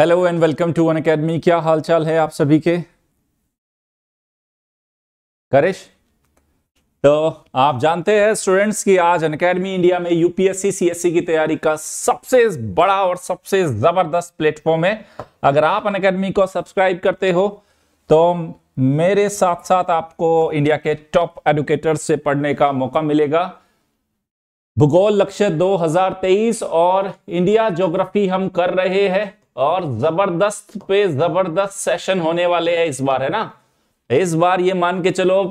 Hello and welcome to Unacademy क्या हालचाल है आप सभी के करेश तो आप जानते हैं स्टूडेंट्स कि आज अन अकेडमी इंडिया में यूपीएससी सीएससी की तैयारी का सबसे बड़ा और सबसे जबरदस्त प्लेटफॉर्म है अगर आप अन अकेडमी को सब्सक्राइब करते हो तो मेरे साथ साथ आपको इंडिया के टॉप एडुकेटर्स से पढ़ने का मौका मिलेगा भूगोल लक्ष्य 2023 और इंडिया ज्योग्राफी हम कर रहे हैं और जबरदस्त पे जबरदस्त सेशन होने वाले हैं इस बार है ना इस बार ये मान के चलो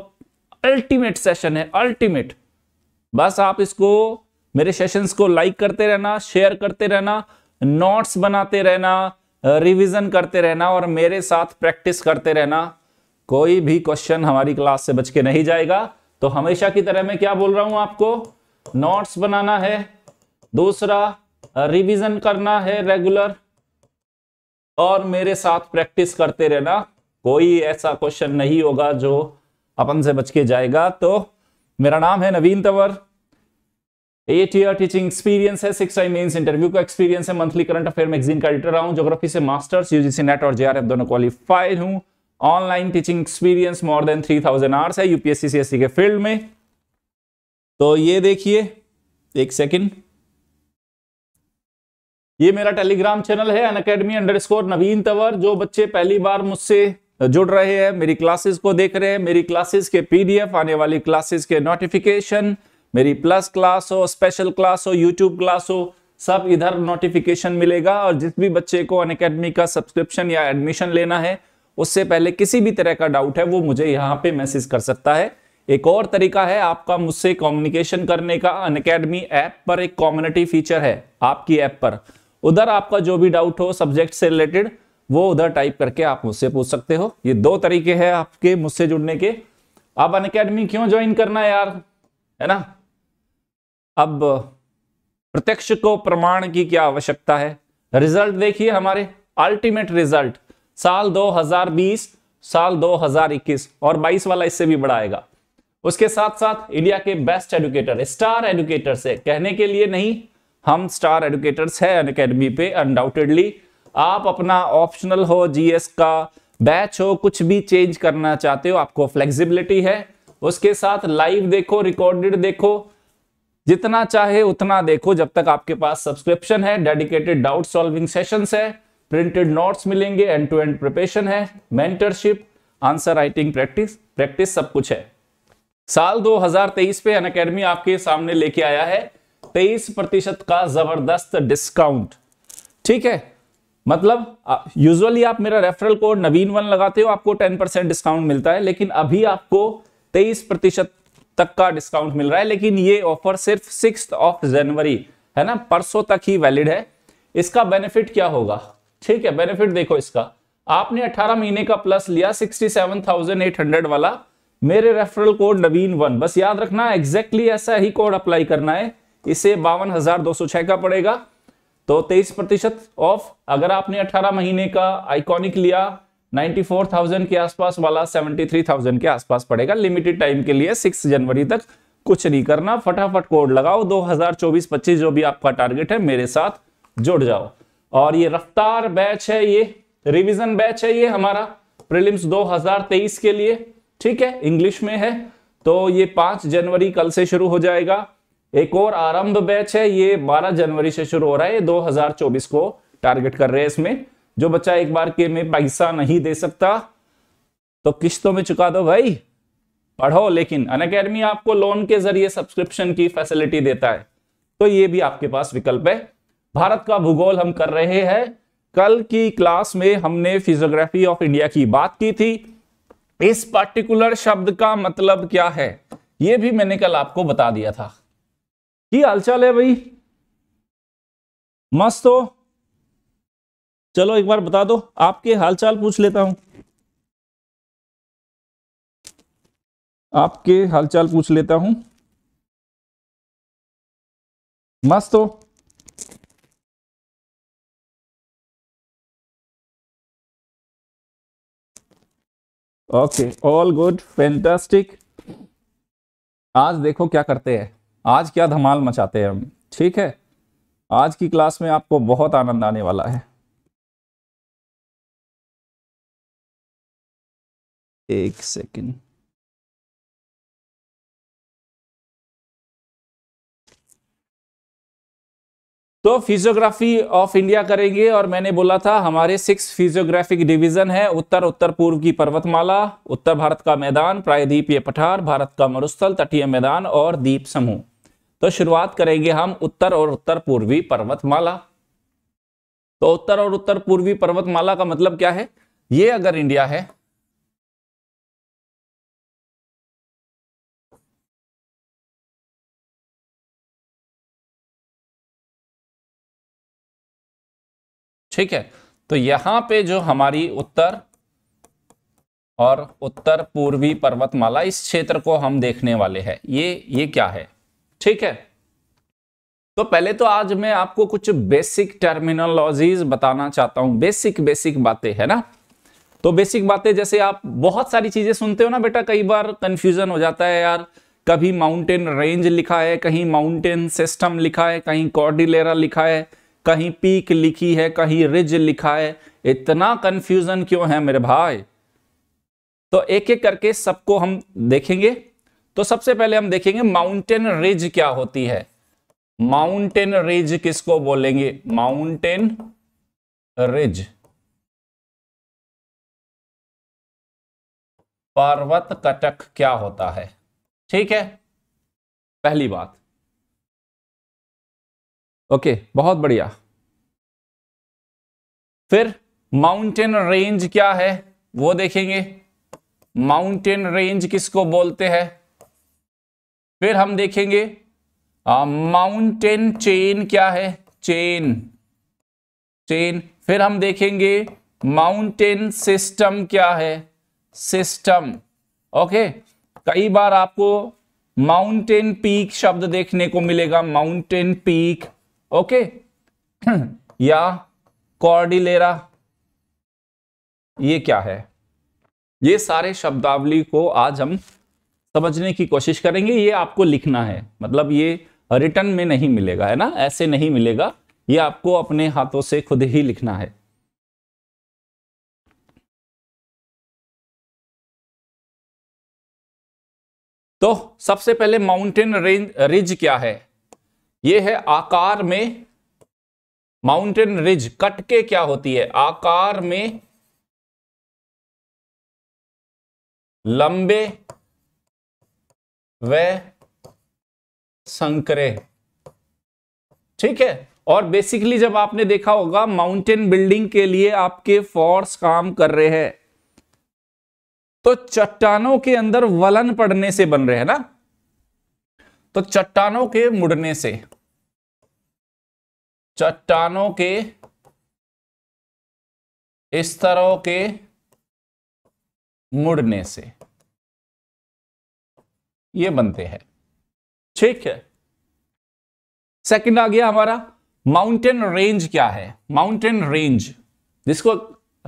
अल्टीमेट सेशन है अल्टीमेट बस आप इसको मेरे सेशंस को लाइक करते रहना शेयर करते रहना नोट्स बनाते रहना रिवीजन करते रहना और मेरे साथ प्रैक्टिस करते रहना कोई भी क्वेश्चन हमारी क्लास से बच के नहीं जाएगा तो हमेशा की तरह मैं क्या बोल रहा हूं आपको नोट्स बनाना है दूसरा रिवीजन करना है रेगुलर और मेरे साथ प्रैक्टिस करते रहना कोई ऐसा क्वेश्चन नहीं होगा जो अपन से बच के जाएगा तो मेरा नाम है Naveen Tanwar eight year teaching experience है सिक्स टाइम मेंस इंटरव्यू का एक्सपीरियंस है मंथली करंट अफेयर मैगजीन का एडिटर रहा हूँ जोग्राफी से मास्टर्स यूजीसी नेट और जेआरएफ दोनों क्वालिफाइड हूँ online teaching experience more than three thousand hours है यूपीएससी सीएससी के फील्ड में तो ये देखिए एक सेकेंड ये मेरा टेलीग्राम चैनल है Unacademy under score Naveen Tanwar जो बच्चे पहली बार मुझसे जुड़ रहे हैं मेरी क्लासेस को देख रहे हैं मेरी क्लासेस के पीडीएफ आने वाली क्लासेस के नोटिफिकेशन मेरी प्लस क्लास हो स्पेशल क्लास हो यूट्यूब क्लास हो सब इधर नोटिफिकेशन मिलेगा और जिस भी बच्चे को अन अकेडमी का सब्सक्रिप्शन या एडमिशन लेना है उससे पहले किसी भी तरह का डाउट है वो मुझे यहाँ पे मैसेज कर सकता है एक और तरीका है आपका मुझसे कम्युनिकेशन करने का अन अकेडमी ऐप पर एक कम्युनिटी फीचर है आपकी ऐप पर उधर आपका जो भी डाउट हो सब्जेक्ट से रिलेटेड वो उधर टाइप करके आप मुझसे पूछ सकते हो ये दो तरीके हैं आपके मुझसे जुड़ने के आप अन क्यों ज्वाइन करना यार है ना अब प्रत्यक्ष को प्रमाण की क्या आवश्यकता है रिजल्ट देखिए हमारे अल्टीमेट रिजल्ट साल 2020 साल 2021 और 22 वाला इससे भी बड़ा आएगा उसके साथ साथ इंडिया के बेस्ट एडुकेटर स्टार एडुकेटर से कहने के लिए नहीं हम स्टार एडुकेटर्स है अकेडमी पे अनडाउटेडली आप अपना ऑप्शनल हो जीएस का बैच हो कुछ भी चेंज करना चाहते हो आपको फ्लेक्सिबिलिटी है उसके साथ लाइव देखो रिकॉर्डेड देखो जितना चाहे उतना देखो जब तक आपके पास सब्सक्रिप्शन है डेडिकेटेड डाउट सॉल्विंग सेशंस है प्रिंटेड नोट्स मिलेंगे एंड टू एंड प्रिपरेशन है mentorship answer writing practice practice सब कुछ है साल 2023 पे अन आपके सामने लेके आया है तेईस प्रतिशत का जबरदस्त डिस्काउंट ठीक है मतलब यूजुअली आप मेरा रेफरल कोड नवीन वन लगाते हो आपको टेन परसेंट डिस्काउंट मिलता है लेकिन अभी आपको तेईस प्रतिशत तक का डिस्काउंट मिल रहा है लेकिन ये ऑफर सिर्फ सिक्स ऑफ जनवरी है ना परसों तक ही वैलिड है इसका बेनिफिट क्या होगा ठीक है बेनिफिट देखो इसका आपने 18 महीने का प्लस लिया 67,800 वाला मेरे रेफरल कोड नवीन वन बस याद रखना एग्जैक्टली exactly ऐसा ही कोड अप्लाई करना है इसे बावन हजार दो सौ छह का पड़ेगा तो तेईस प्रतिशत ऑफ अगर आपने अठारह महीने का आइकॉनिक लिया 94,000 के आसपास वाला 73,000 के आसपास पड़ेगा लिमिटेड टाइम के लिए 6 जनवरी तक कुछ नहीं करना फटाफट कोड लगाओ 2024-25 जो भी आपका टारगेट है मेरे साथ जुड़ जाओ और ये रफ्तार बैच है ये रिवीजन बैच है ये हमारा हजार 2023 के लिए ठीक है इंग्लिश में है तो ये पांच जनवरी कल से शुरू हो जाएगा एक और आरंभ बैच है ये 12 जनवरी से शुरू हो रहा है 2024 को टारगेट कर रहे हैं इसमें जो बच्चा एक बार के में पैसा नहीं दे सकता तो किस्तों में चुका दो भाई पढ़ो लेकिन अन अकेडमी आपको लोन के जरिए सब्सक्रिप्शन की फैसिलिटी देता है तो ये भी आपके पास विकल्प है भारत का भूगोल हम कर रहे हैं कल की क्लास में हमने फिजियोग्राफी ऑफ इंडिया की बात की थी इस पार्टिकुलर शब्द का मतलब क्या है यह भी मैंने कल आपको बता दिया था की हालचाल है भाई मस्त हो चलो एक बार बता दो आपके हाल चाल पूछ लेता हूं आपके हालचाल पूछ लेता हूं मस्त हो ओके ऑल गुड फैंटास्टिक आज देखो क्या करते हैं आज क्या धमाल मचाते हैं हम ठीक है आज की क्लास में आपको बहुत आनंद आने वाला है एक सेकेंड तो फिजियोग्राफी ऑफ इंडिया करेंगे और मैंने बोला था हमारे सिक्स फिजियोग्राफिक डिवीजन है उत्तर उत्तर पूर्व की पर्वतमाला उत्तर भारत का मैदान प्रायद्वीपीय पठार भारत का मरुस्थल तटीय मैदान और द्वीप समूह तो शुरुआत करेंगे हम उत्तर और उत्तर पूर्वी पर्वतमाला तो उत्तर और उत्तर पूर्वी पर्वतमाला का मतलब क्या है ये अगर इंडिया है ठीक है तो यहां पे जो हमारी उत्तर और उत्तर पूर्वी पर्वतमाला इस क्षेत्र को हम देखने वाले हैं ये ये क्या है ठीक है तो पहले तो आज मैं आपको कुछ बेसिक टर्मिनोलॉजीज बताना चाहता हूं बेसिक बेसिक बातें है ना तो बेसिक बातें जैसे आप बहुत सारी चीजें सुनते हो ना बेटा कई बार कंफ्यूजन हो जाता है यार कभी माउंटेन रेंज लिखा है कहीं माउंटेन सिस्टम लिखा है कहीं कॉर्डिलेरा लिखा है कहीं पीक लिखी है कहीं रिज लिखा है इतना कंफ्यूजन क्यों है मेरे भाई तो एक एक करके सबको हम देखेंगे तो सबसे पहले हम देखेंगे माउंटेन रेंज क्या होती है माउंटेन रेंज किसको बोलेंगे माउंटेन रिज पर्वत कटक क्या होता है ठीक है पहली बात ओके बहुत बढ़िया फिर माउंटेन रेंज क्या है वो देखेंगे माउंटेन रेंज किसको बोलते हैं फिर हम देखेंगे माउंटेन चेन क्या है चेन चेन फिर हम देखेंगे माउंटेन सिस्टम क्या है सिस्टम ओके कई बार आपको माउंटेन पीक शब्द देखने को मिलेगा माउंटेन पीक ओके या कॉर्डिलेरा ये क्या है ये सारे शब्दावली को आज हम समझने की कोशिश करेंगे ये आपको लिखना है मतलब ये रिटर्न में नहीं मिलेगा है ना ऐसे नहीं मिलेगा ये आपको अपने हाथों से खुद ही लिखना है तो सबसे पहले माउंटेन रेंज रिज क्या है ये है आकार में माउंटेन रिज कट के क्या होती है आकार में लंबे वह संकरे ठीक है और बेसिकली जब आपने देखा होगा माउंटेन बिल्डिंग के लिए आपके फोर्स काम कर रहे हैं तो चट्टानों के अंदर वलन पड़ने से बन रहे हैं ना तो चट्टानों के मुड़ने से चट्टानों के इस तरह के मुड़ने से ये बनते हैं ठीक है सेकंड आ गया हमारा माउंटेन रेंज क्या है माउंटेन रेंज जिसको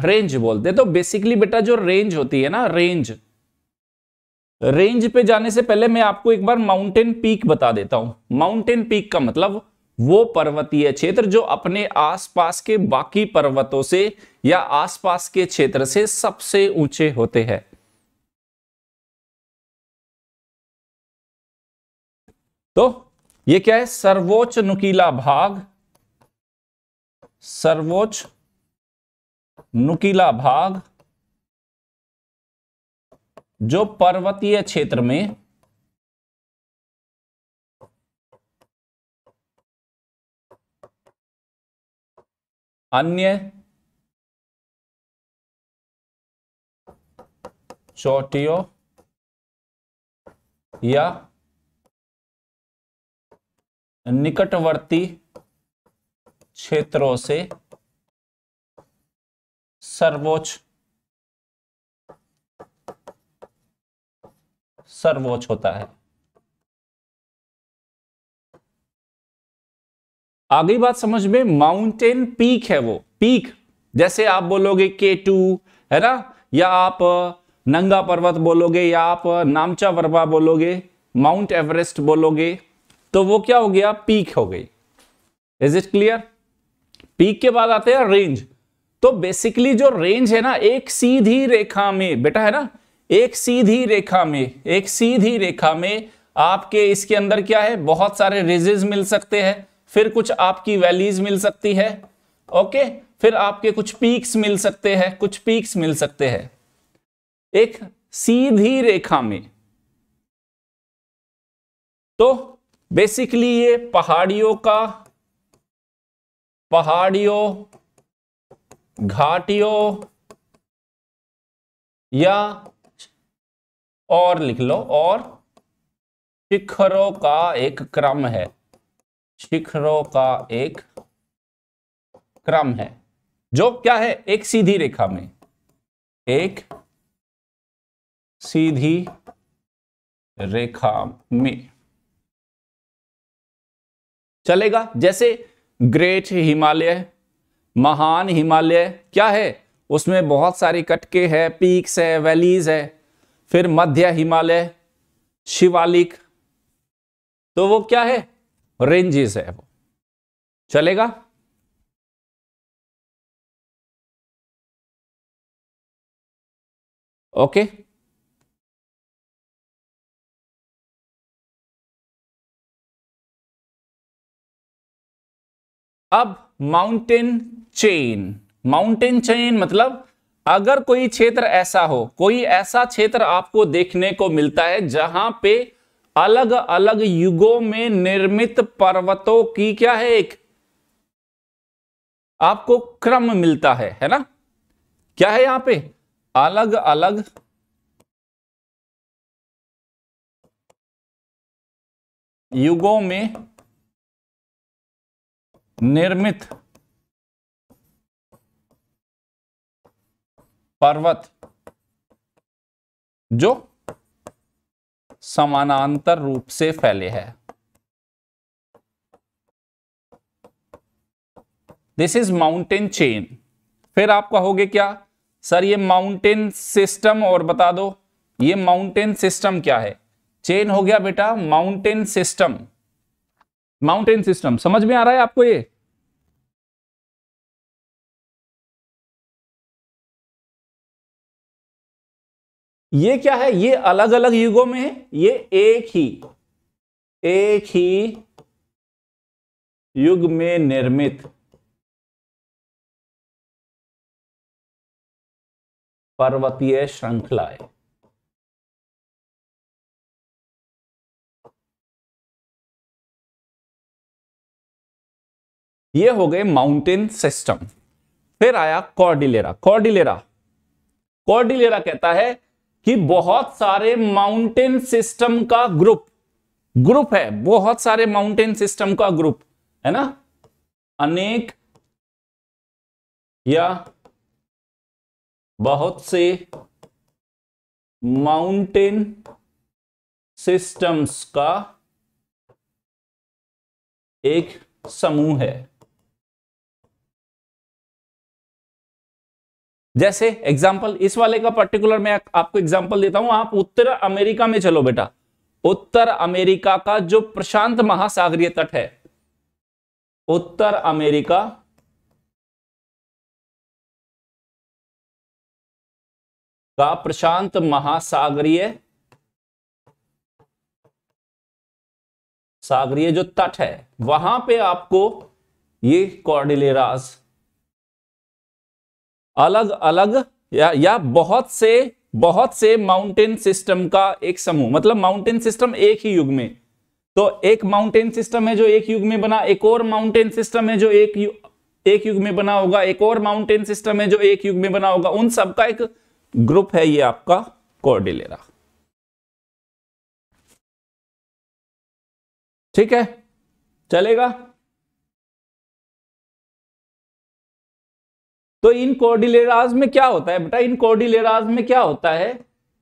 रेंज बोलते हैं तो बेसिकली बेटा जो रेंज होती है ना रेंज रेंज पे जाने से पहले मैं आपको एक बार माउंटेन पीक बता देता हूं माउंटेन पीक का मतलब वो पर्वतीय क्षेत्र जो अपने आसपास के बाकी पर्वतों से या आसपास के क्षेत्र से सबसे ऊंचे होते हैं तो ये क्या है सर्वोच्च नुकीला भाग सर्वोच्च नुकीला भाग जो पर्वतीय क्षेत्र में अन्य चोटियों या निकटवर्ती क्षेत्रों से सर्वोच्च सर्वोच्च होता है आगे बात समझ में माउंटेन पीक है वो पीक जैसे आप बोलोगे के टू है ना या आप नंगा पर्वत बोलोगे या आप नामचा वर्वा बोलोगे माउंट एवरेस्ट बोलोगे तो वो क्या हो गया पीक हो गई इज इट क्लियर पीक के बाद आते हैं रेंज तो बेसिकली जो रेंज है ना एक सीधी रेखा में बेटा है ना एक सीधी रेखा में एक सीधी रेखा में आपके इसके अंदर क्या है बहुत सारे रेजेज मिल सकते हैं फिर कुछ आपकी वैलीज मिल सकती है ओके फिर आपके कुछ पीक्स मिल सकते हैं कुछ पीक्स मिल सकते हैं एक सीधी रेखा में तो बेसिकली ये पहाड़ियों का पहाड़ियों घाटियों या और लिख लो और शिखरों का एक क्रम है शिखरों का एक क्रम है जो क्या है एक सीधी रेखा में एक सीधी रेखा में चलेगा जैसे ग्रेट हिमालय महान हिमालय क्या है उसमें बहुत सारे कटके है पीक्स है वैलीज है फिर मध्य हिमालय शिवालिक तो वो क्या है रेंजेस है वो चलेगा ओके okay. अब माउंटेन चेन माउंटेन चेन मतलब अगर कोई क्षेत्र ऐसा हो कोई ऐसा क्षेत्र आपको देखने को मिलता है जहां पे अलग अलग युगों में निर्मित पर्वतों की क्या है एक आपको क्रम मिलता है है ना क्या है यहां पे अलग अलग युगों में निर्मित पर्वत जो समानांतर रूप से फैले है दिस इज माउंटेन चेन फिर आप कहोगे क्या सर ये माउंटेन सिस्टम और बता दो ये माउंटेन सिस्टम क्या है चेन हो गया बेटा माउंटेन सिस्टम माउंटेन सिस्टम समझ में आ रहा है आपको ये ये क्या है ये अलग अलग युगों में है ये एक ही एक ही युग में निर्मित पर्वतीय श्रृंखला है ये हो गए माउंटेन सिस्टम फिर आया कॉर्डिलेरा कॉर्डिलेरा कॉर्डिलेरा कहता है कि बहुत सारे माउंटेन सिस्टम का ग्रुप ग्रुप है बहुत सारे माउंटेन सिस्टम का ग्रुप है ना अनेक या बहुत से माउंटेन सिस्टम्स का एक समूह है जैसे एग्जाम्पल इस वाले का पर्टिकुलर मैं आपको एग्जाम्पल देता हूं आप उत्तर अमेरिका में चलो बेटा उत्तर अमेरिका का जो प्रशांत महासागरीय तट है उत्तर अमेरिका का प्रशांत महासागरीय सागरीय जो तट है वहां पे आपको ये कॉर्डिलेरास अलग अलग या, या बहुत से बहुत से माउंटेन सिस्टम का एक समूह मतलब माउंटेन सिस्टम एक ही युग में तो एक माउंटेन सिस्टम है जो एक युग में बना एक और माउंटेन सिस्टम है जो एक यु, एक युग में बना होगा एक और माउंटेन सिस्टम है जो एक युग में बना होगा उन सबका एक ग्रुप है ये आपका कोर्डिलेरा ठीक है चलेगा तो इन कॉर्डिलेराज में क्या होता है बेटा इन कॉर्डिलेराज में क्या होता है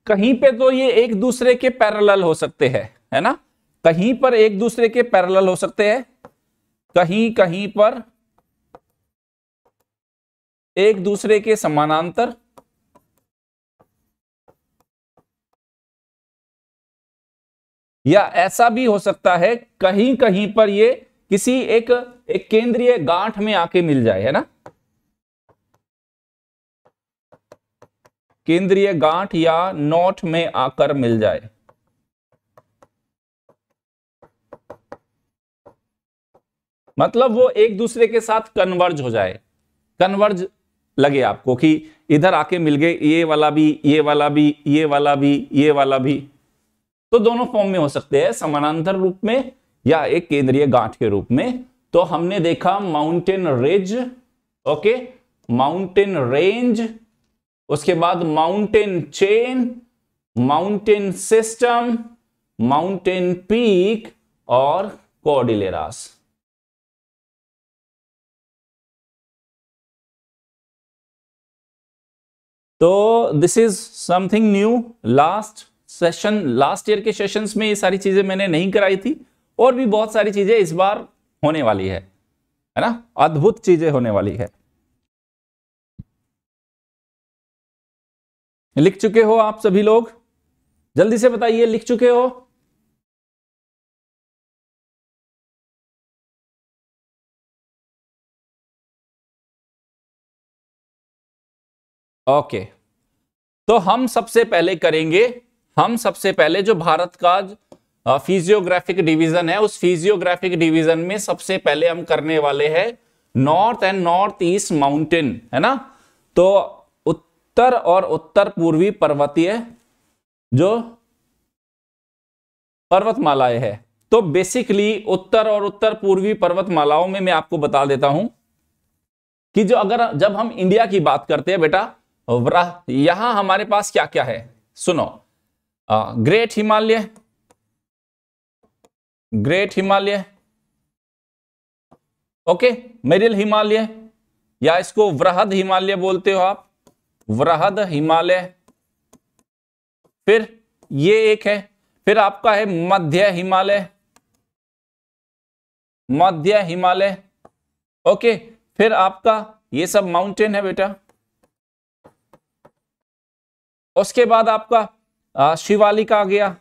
कहीं पे तो ये एक दूसरे के पैरेलल हो सकते हैं है ना कहीं पर एक दूसरे के पैरेलल हो सकते हैं कहीं कहीं पर एक दूसरे के समानांतर या ऐसा भी हो सकता है कहीं कहीं पर ये किसी एक, एक केंद्रीय गांठ में आके मिल जाए है ना केंद्रीय गांठ या नोट में आकर मिल जाए मतलब वो एक दूसरे के साथ कन्वर्ज हो जाए कन्वर्ज लगे आपको कि इधर आके मिल गए ये वाला भी ये वाला भी ये वाला भी ये वाला भी तो दोनों फॉर्म में हो सकते हैं समानांतर रूप में या एक केंद्रीय गांठ के रूप में तो हमने देखा mountain ridge okay mountain range उसके बाद mountain chain mountain system mountain peak और कॉर्डिलेरास तो this is something new last session last year के सेशंस में ये सारी चीजें मैंने नहीं कराई थी और भी बहुत सारी चीजें इस बार होने वाली है है ना अद्भुत चीजें होने वाली है लिख चुके हो आप सभी लोग जल्दी से बताइए लिख चुके हो ओके okay. तो हम सबसे पहले करेंगे हम सबसे पहले जो भारत का फिजियोग्राफिक डिवीजन है उस फिजियोग्राफिक डिवीजन में सबसे पहले हम करने वाले हैं north and north east mountain है ना तो उत्तर और उत्तर पूर्वी पर्वतीय जो पर्वतमालाएं है तो बेसिकली उत्तर और उत्तर पूर्वी पर्वतमालाओं में मैं आपको बता देता हूं कि जो अगर जब हम इंडिया की बात करते हैं बेटा यहां हमारे पास क्या क्या है सुनो आ, great Himalaya great Himalaya okay मेरिल हिमालय या इसको वृहद हिमालय बोलते हो आप वृहद हिमालय फिर ये एक है फिर आपका है मध्य हिमालय मध्य हिमालय ओके फिर आपका ये सब माउंटेन है बेटा उसके बाद आपका शिवालिक आ गया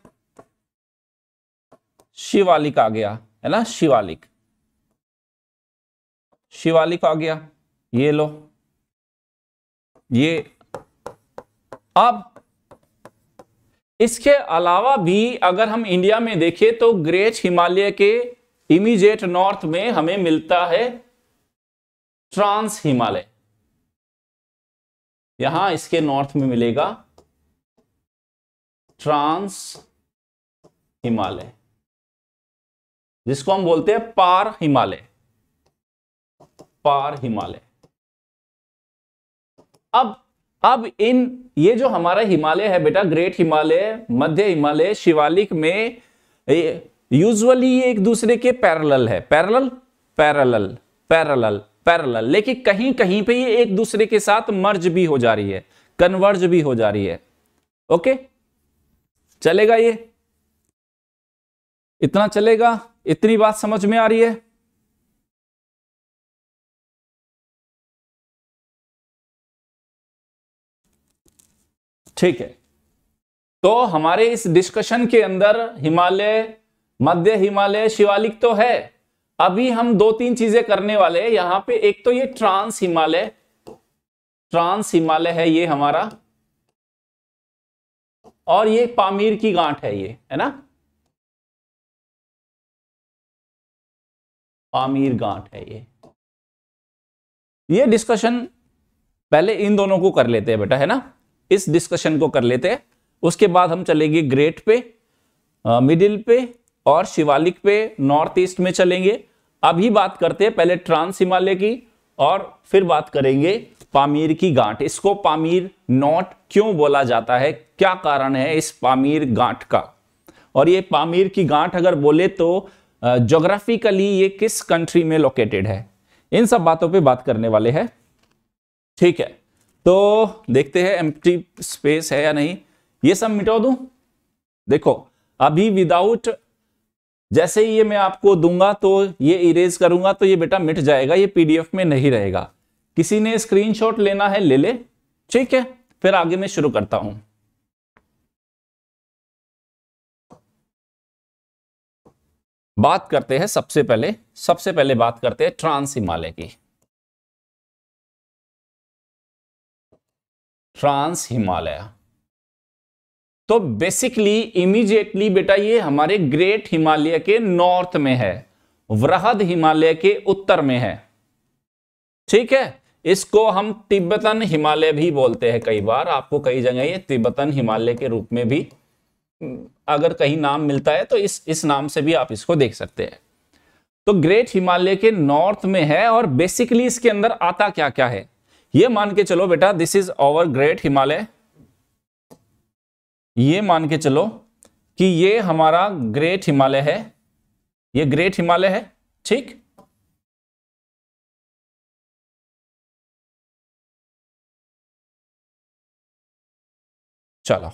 शिवालिक आ गया है ना शिवालिक शिवालिक आ गया ये लो ये अब इसके अलावा भी अगर हम इंडिया में देखें तो ग्रेट हिमालय के इमीजिएट नॉर्थ में हमें मिलता है ट्रांस हिमालय यहां इसके नॉर्थ में मिलेगा ट्रांस हिमालय जिसको हम बोलते हैं पार हिमालय पार हिमालय अब अब इन ये जो हमारा हिमालय है बेटा ग्रेट हिमालय मध्य हिमालय शिवालिक में यूजुअली ये एक दूसरे के पैरेलल है पैरेलल पैरेलल पैरेलल पैरेलल लेकिन कहीं कहीं पे ये एक दूसरे के साथ मर्ज भी हो जा रही है कन्वर्ज भी हो जा रही है ओके चलेगा ये इतना चलेगा इतनी बात समझ में आ रही है ठीक है तो हमारे इस डिस्कशन के अंदर हिमालय मध्य हिमालय शिवालिक तो है अभी हम दो तीन चीजें करने वाले हैं यहां पे एक तो ये ट्रांस हिमालय ट्रांस हिमालय है ये हमारा और ये पामीर की गांठ है ये है ना पामीर गांठ है ये ये डिस्कशन पहले इन दोनों को कर लेते हैं बेटा है ना इस डिस्कशन को कर लेते हैं उसके बाद हम चलेंगे ग्रेट पे मिडिल पे और शिवालिक पे नॉर्थ ईस्ट में चलेंगे अभी बात करते हैं पहले ट्रांस हिमालय की और फिर बात करेंगे पामीर की गांठ इसको पामीर नॉट क्यों बोला जाता है क्या कारण है इस पामीर गांठ का और ये पामीर की गांठ अगर बोले तो जोग्राफिकली ये किस कंट्री में लोकेटेड है इन सब बातों पे बात करने वाले हैं ठीक है तो देखते हैं एम्प्टी स्पेस है या नहीं ये सब मिटा दूं देखो अभी विदाउट जैसे ही ये मैं आपको दूंगा तो ये इरेज करूंगा तो ये बेटा मिट जाएगा ये पीडीएफ में नहीं रहेगा किसी ने स्क्रीनशॉट लेना है ले ले ठीक है फिर आगे मैं शुरू करता हूं बात करते हैं सबसे पहले सबसे पहले बात करते हैं ट्रांस हिमालय की ट्रांस हिमालय तो बेसिकली इमीजिएटली बेटा ये हमारे ग्रेट हिमालय के नॉर्थ में है वृहद हिमालय के उत्तर में है ठीक है इसको हम तिब्बतन हिमालय भी बोलते हैं कई बार आपको कई जगह ये तिब्बतन हिमालय के रूप में भी अगर कहीं नाम मिलता है तो इस इस नाम से भी आप इसको देख सकते हैं तो ग्रेट हिमालय के नॉर्थ में है और बेसिकली इसके अंदर आता क्या क्या है ये मान के चलो बेटा this is our great Himalaya ये मान के चलो कि ये हमारा ग्रेट हिमालय है ये ग्रेट हिमालय है ठीक चलो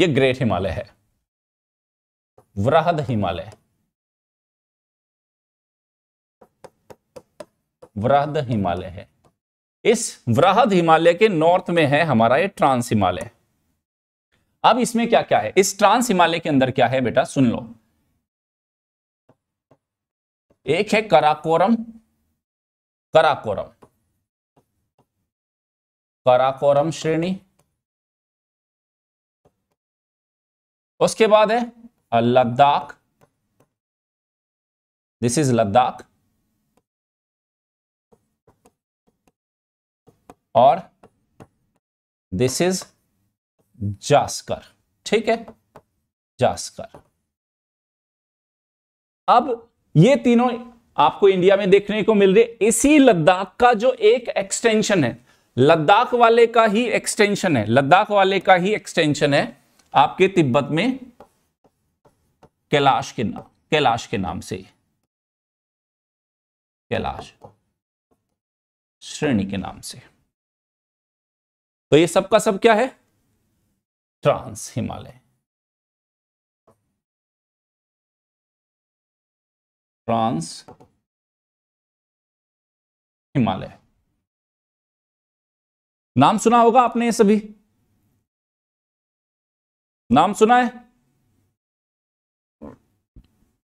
ये ग्रेट हिमालय है वृहद हिमालय वृहद हिमालय है इस वृहद हिमालय के नॉर्थ में है हमारा ये ट्रांस हिमालय अब इसमें क्या क्या है इस ट्रांस हिमालय के अंदर क्या है बेटा सुन लो एक है कराकोरम कराकोरम कराकोरम श्रेणी उसके बाद है लद्दाख दिस इज लद्दाख और दिस इज जास्कर ठीक है जास्कर अब ये तीनों आपको इंडिया में देखने को मिल रहे इसी लद्दाख का जो एक एक्सटेंशन है लद्दाख वाले का ही एक्सटेंशन है लद्दाख वाले का ही एक्सटेंशन है आपके तिब्बत में कैलाश के नाम कैलाश के नाम से कैलाश श्रेणी के नाम से तो ये सब का सब क्या है ट्रांस हिमालय ट्रांस हिमालय नाम सुना होगा आपने ये सभी नाम सुना है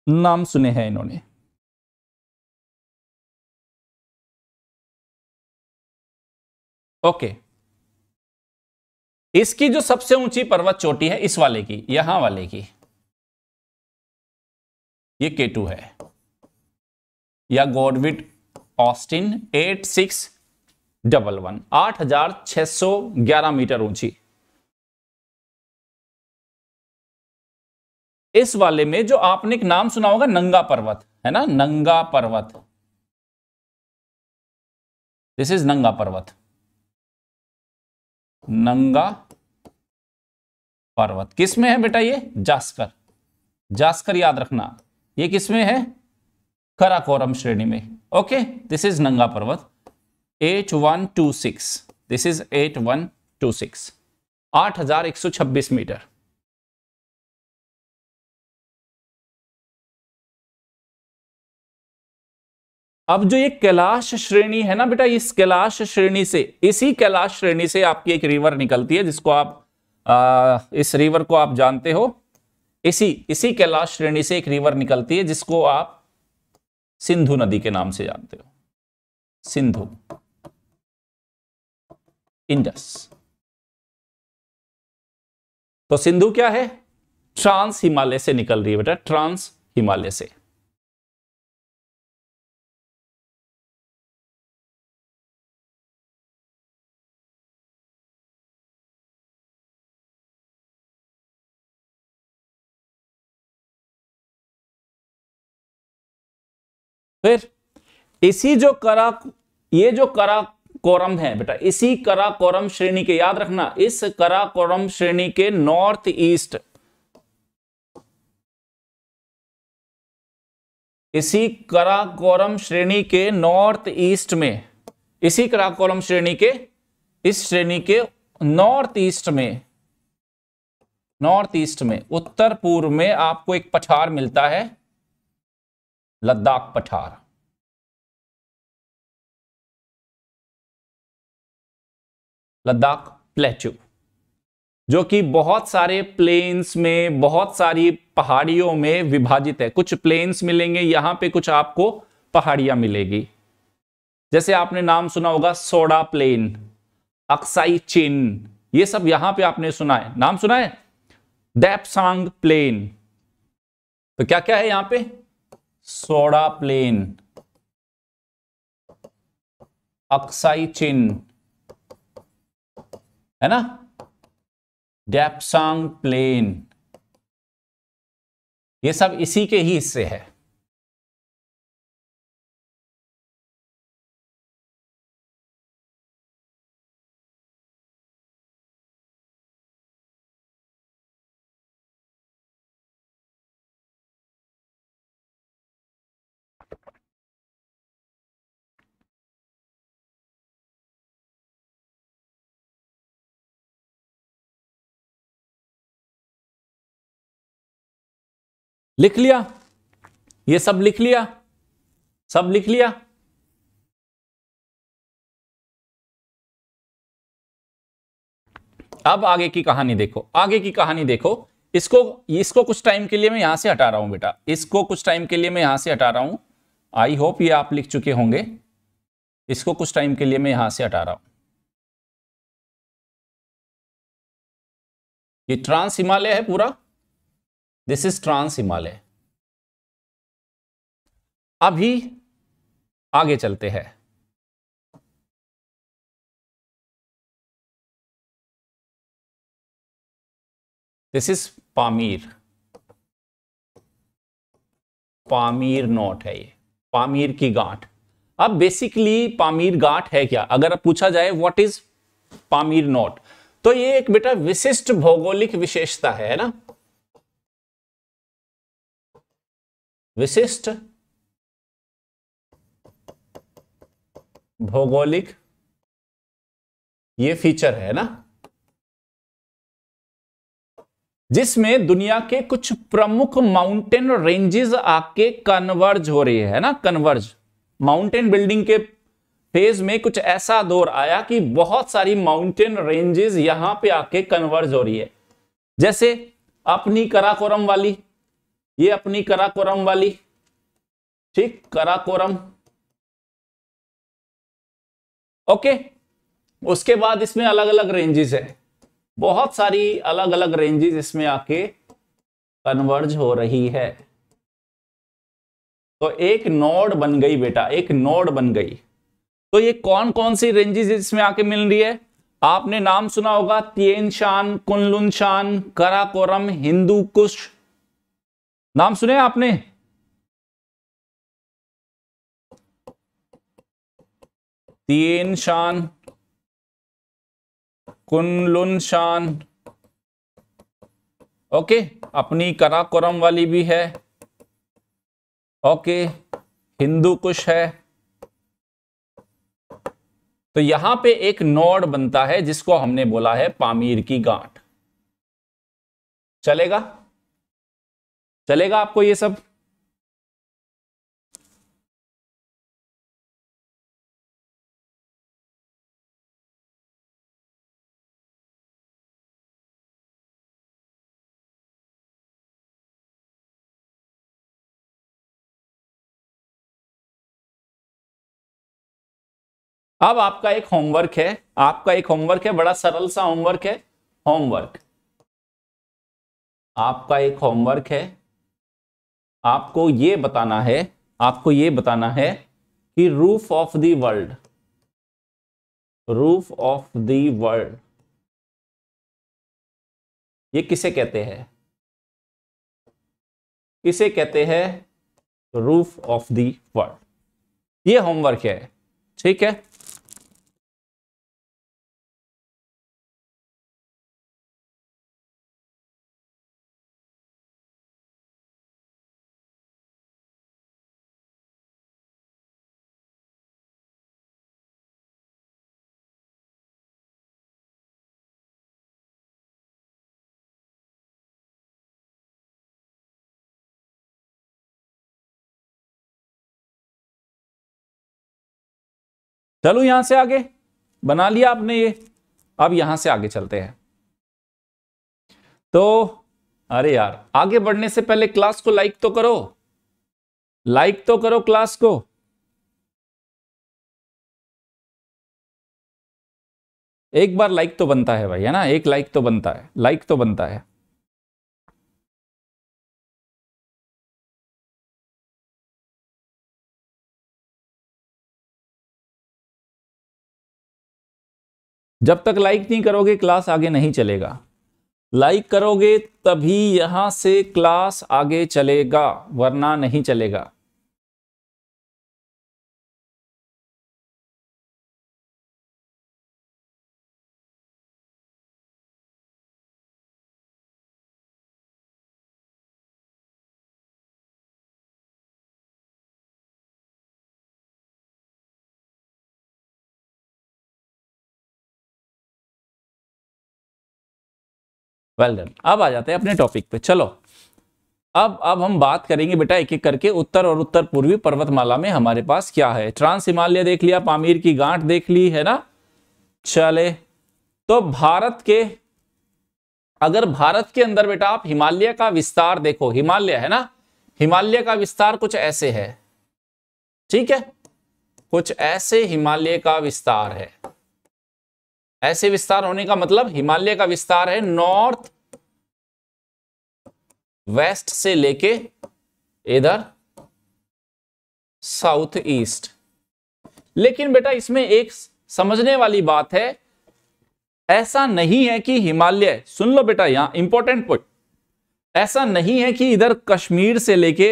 नाम सुने हैं इन्होंने ओके इसकी जो सबसे ऊंची पर्वत चोटी है इस वाले की यहां वाले की ये K2 है या Godwin Austen eight six double one आठ हजार छह सौ ग्यारह मीटर ऊंची इस वाले में जो आपने एक नाम सुना होगा नंगा पर्वत है ना नंगा पर्वत दिस इज नंगा पर्वत नंगा पर्वत किस में है बेटा ये जास्कर जास्कर याद रखना ये किस में है कराकोरम श्रेणी में okay this is Nanga Parbat eight one two six this is eight one two six आठ हजार एक सौ छब्बीस मीटर अब जो ये कैलाश श्रेणी है ना बेटा इस कैलाश श्रेणी से इसी कैलाश श्रेणी से आपकी एक रिवर निकलती है जिसको आप आ, इस रिवर को आप जानते हो इसी इसी कैलाश श्रेणी से एक रिवर निकलती है जिसको आप सिंधु नदी के नाम से जानते हो सिंधु इंडस तो सिंधु क्या है ट्रांस हिमालय से निकल रही है बेटा ट्रांस हिमालय से फिर इसी जो करा ये जो करा कोरम है बेटा इसी करा कोरम श्रेणी के याद रखना इस करा कोरम श्रेणी के नॉर्थ ईस्ट इसी कराकोरम श्रेणी के नॉर्थ ईस्ट में इसी कराकोरम श्रेणी के इस श्रेणी के नॉर्थ ईस्ट में नॉर्थ ईस्ट में उत्तर पूर्व में आपको एक पठार मिलता है लद्दाख पठार लद्दाख प्लेचू जो कि बहुत सारे प्लेन्स में बहुत सारी पहाड़ियों में विभाजित है कुछ प्लेन्स मिलेंगे यहां पे कुछ आपको पहाड़ियां मिलेगी जैसे आपने नाम सुना होगा सोडा प्लेन अक्साई चिन ये सब यहां पे आपने सुना है नाम सुना है डेपसांग प्लेन तो क्या क्या है यहां पे सोडा प्लेन अक्साई चिन्ह है ना डेपसांग प्लेन ये सब इसी के ही हिस्से है लिख लिया ये सब लिख लिया सब लिख लिया अब आगे की कहानी देखो आगे की कहानी देखो इसको इसको कुछ टाइम के लिए मैं यहां से हटा रहा हूं बेटा इसको कुछ टाइम के लिए मैं यहां से हटा रहा हूं आई होप ये आप लिख चुके होंगे इसको कुछ टाइम के लिए मैं यहां से हटा रहा हूं ये ट्रांस हिमालय है पूरा दिस इज ट्रांस हिमालय अभी आगे चलते हैं this is Pamir Pamir note है ये पामीर की गांठ अब बेसिकली पामीर गांठ है क्या अगर अब पूछा जाए व्हाट इज पामीर नोट तो ये एक बेटा विशिष्ट भौगोलिक विशेषता है ना विशिष्ट भौगोलिक ये फीचर है ना जिसमें दुनिया के कुछ प्रमुख माउंटेन रेंजेस आके कन्वर्ज हो रही है ना कन्वर्ज माउंटेन बिल्डिंग के फेज में कुछ ऐसा दौर आया कि बहुत सारी माउंटेन रेंजेस यहां पे आके कन्वर्ज हो रही है जैसे अपनी कराकोरम वाली ये अपनी कराकोरम वाली ठीक कराकोरम ओके उसके बाद इसमें अलग अलग रेंजेस है बहुत सारी अलग अलग रेंजेस इसमें आके कन्वर्ज हो रही है तो एक नोड बन गई बेटा एक नोड बन गई तो ये कौन कौन सी रेंजेस इसमें आके मिल रही है आपने नाम सुना होगा तियन शान कुनलुन शान कराकोरम हिंदू कुश नाम सुने आपने तीन शान कुनलुन शान ओके अपनी कराकोरम वाली भी है ओके हिंदू कुश है तो यहां पे एक नोड बनता है जिसको हमने बोला है पामीर की गांठ चलेगा चलेगा आपको ये सब अब आपका एक होमवर्क है आपका एक होमवर्क है बड़ा सरल सा होमवर्क है होमवर्क आपका एक होमवर्क है आपको ये बताना है आपको ये बताना है कि roof of the world roof of the world ये किसे कहते हैं किसे कहते हैं रूफ ऑफ द वर्ल्ड ये होमवर्क है ठीक है चलो यहां से आगे बना लिया आपने ये अब यहां से आगे चलते हैं तो अरे यार आगे बढ़ने से पहले क्लास को लाइक तो करो लाइक तो करो क्लास को एक बार लाइक तो बनता है भाई है ना एक लाइक तो बनता है लाइक तो बनता है जब तक लाइक नहीं करोगे क्लास आगे नहीं चलेगा लाइक करोगे तभी यहाँ से क्लास आगे चलेगा वरना नहीं चलेगा वेल डन अब आ जाते हैं अपने टॉपिक पे चलो अब अब हम बात करेंगे बेटा एक एक करके उत्तर और उत्तर पूर्वी पर्वतमाला में हमारे पास क्या है ट्रांस हिमालय देख लिया पामीर की गांठ देख ली है ना चले तो भारत के अगर भारत के अंदर बेटा आप हिमालय का विस्तार देखो हिमालय है ना हिमालय का विस्तार कुछ ऐसे है ठीक है कुछ ऐसे हिमालय का विस्तार है ऐसे विस्तार होने का मतलब हिमालय का विस्तार है नॉर्थ वेस्ट से लेके इधर साउथ ईस्ट लेकिन बेटा इसमें एक समझने वाली बात है ऐसा नहीं है कि हिमालय सुन लो बेटा यहां इंपॉर्टेंट पॉइंट ऐसा नहीं है कि इधर कश्मीर से लेके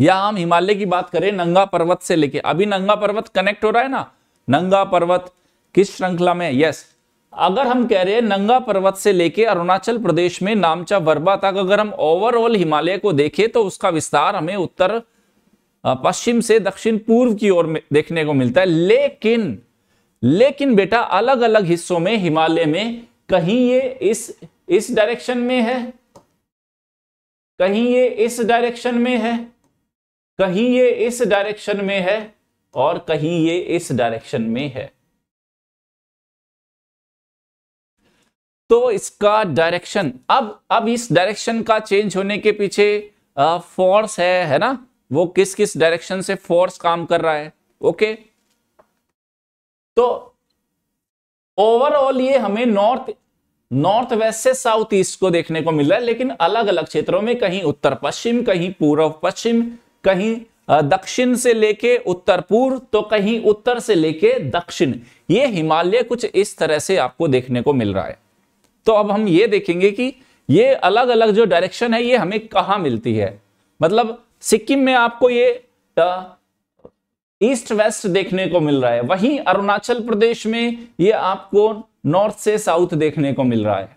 या हम हिमालय की बात करें नंगा पर्वत से लेके अभी नंगा पर्वत कनेक्ट हो रहा है ना नंगा पर्वत किस श्रृंखला में यस अगर हम कह रहे हैं नंगा पर्वत से लेके अरुणाचल प्रदेश में नामचा वर्बा तक अगर हम ओवरऑल हिमालय को देखें तो उसका विस्तार हमें उत्तर पश्चिम से दक्षिण पूर्व की ओर देखने को मिलता है लेकिन लेकिन बेटा अलग अलग हिस्सों में हिमालय में कहीं ये इस इस डायरेक्शन में है कहीं ये इस डायरेक्शन में है कहीं ये इस डायरेक्शन में है और कहीं ये इस डायरेक्शन में है तो इसका डायरेक्शन अब अब इस डायरेक्शन का चेंज होने के पीछे फोर्स है है ना वो किस किस डायरेक्शन से फोर्स काम कर रहा है ओके तो ओवरऑल ये हमें नॉर्थ नॉर्थ वेस्ट से साउथ ईस्ट को देखने को मिल रहा है लेकिन अलग अलग क्षेत्रों में कहीं उत्तर पश्चिम कहीं पूर्व पश्चिम कहीं दक्षिण से लेके उत्तर पूर्व तो कहीं उत्तर से लेके दक्षिण ये हिमालय कुछ इस तरह से आपको देखने को मिल रहा है तो अब हम ये देखेंगे कि ये अलग अलग जो डायरेक्शन है ये हमें कहाँ मिलती है मतलब सिक्किम में आपको ये ईस्ट वेस्ट देखने को मिल रहा है वहीं अरुणाचल प्रदेश में ये आपको नॉर्थ से साउथ देखने को मिल रहा है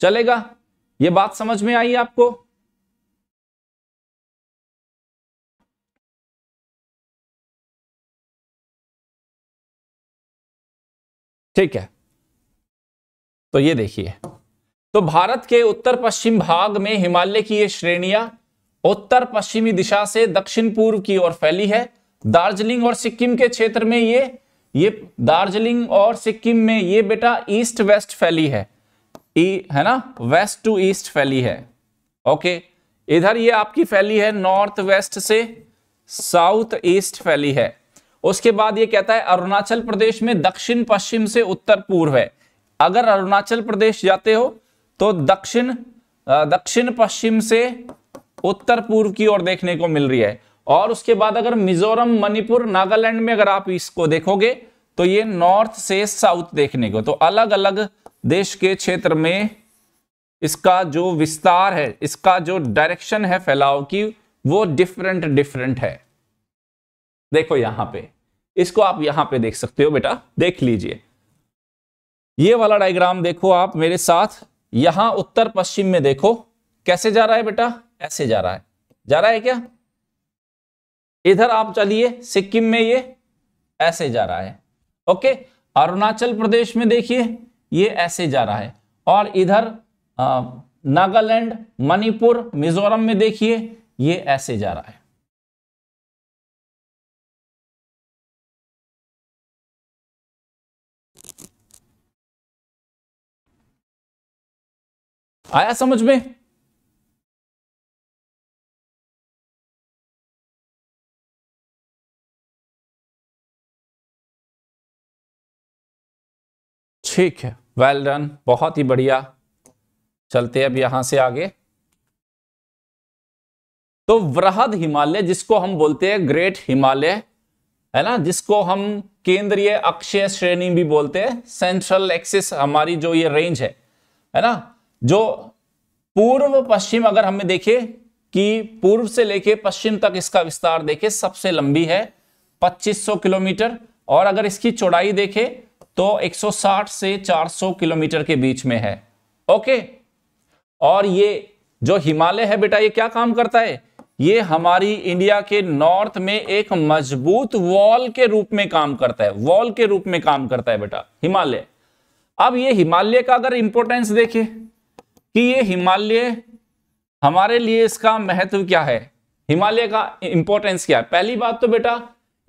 चलेगा ये बात समझ में आई आपको ठीक है तो ये देखिए तो भारत के उत्तर पश्चिम भाग में हिमालय की ये श्रेणियां उत्तर पश्चिमी दिशा से दक्षिण पूर्व की ओर फैली है दार्जिलिंग और सिक्किम के क्षेत्र में ये ये दार्जिलिंग और सिक्किम में ये बेटा ईस्ट वेस्ट फैली है ए, है ना वेस्ट टू ईस्ट फैली है ओके इधर ये आपकी फैली है नॉर्थ वेस्ट से साउथ ईस्ट फैली है उसके बाद ये कहता है अरुणाचल प्रदेश में दक्षिण पश्चिम से उत्तर पूर्व है अगर अरुणाचल प्रदेश जाते हो तो दक्षिण दक्षिण पश्चिम से उत्तर पूर्व की ओर देखने को मिल रही है और उसके बाद अगर मिजोरम मणिपुर नागालैंड में अगर आप इसको देखोगे तो ये नॉर्थ से साउथ देखने को तो अलग अलग देश के क्षेत्र में इसका जो विस्तार है इसका जो डायरेक्शन है फैलाव की वो डिफरेंट डिफरेंट है देखो यहां पे इसको आप यहां पे देख सकते हो बेटा देख लीजिए ये वाला डायग्राम देखो आप मेरे साथ यहां उत्तर पश्चिम में देखो कैसे जा रहा है बेटा ऐसे जा रहा है जा रहा है क्या इधर आप चलिए सिक्किम में ये ऐसे जा रहा है ओके अरुणाचल प्रदेश में देखिए ये ऐसे जा रहा है और इधर नागालैंड मणिपुर मिजोरम में देखिए ये ऐसे जा रहा है आया समझ में ठीक है वेल डन बहुत ही बढ़िया चलते अब यहां से आगे तो वृहद हिमालय जिसको हम बोलते हैं ग्रेट हिमालय है ना जिसको हम केंद्रीय अक्षय श्रेणी भी बोलते हैं सेंट्रल एक्सिस हमारी जो ये रेंज है है ना जो पूर्व पश्चिम अगर हमें देखे कि पूर्व से लेके पश्चिम तक इसका विस्तार देखे सबसे लंबी है 2500 किलोमीटर और अगर इसकी चौड़ाई देखे तो 160 से 400 किलोमीटर के बीच में है ओके और ये जो हिमालय है बेटा ये क्या काम करता है ये हमारी इंडिया के नॉर्थ में एक मजबूत वॉल के रूप में काम करता है वॉल के रूप में काम करता है बेटा हिमालय अब ये हिमालय का अगर इंपोर्टेंस देखे कि ये हिमालय हमारे लिए इसका महत्व क्या है हिमालय का इंपॉर्टेंस क्या है पहली बात तो बेटा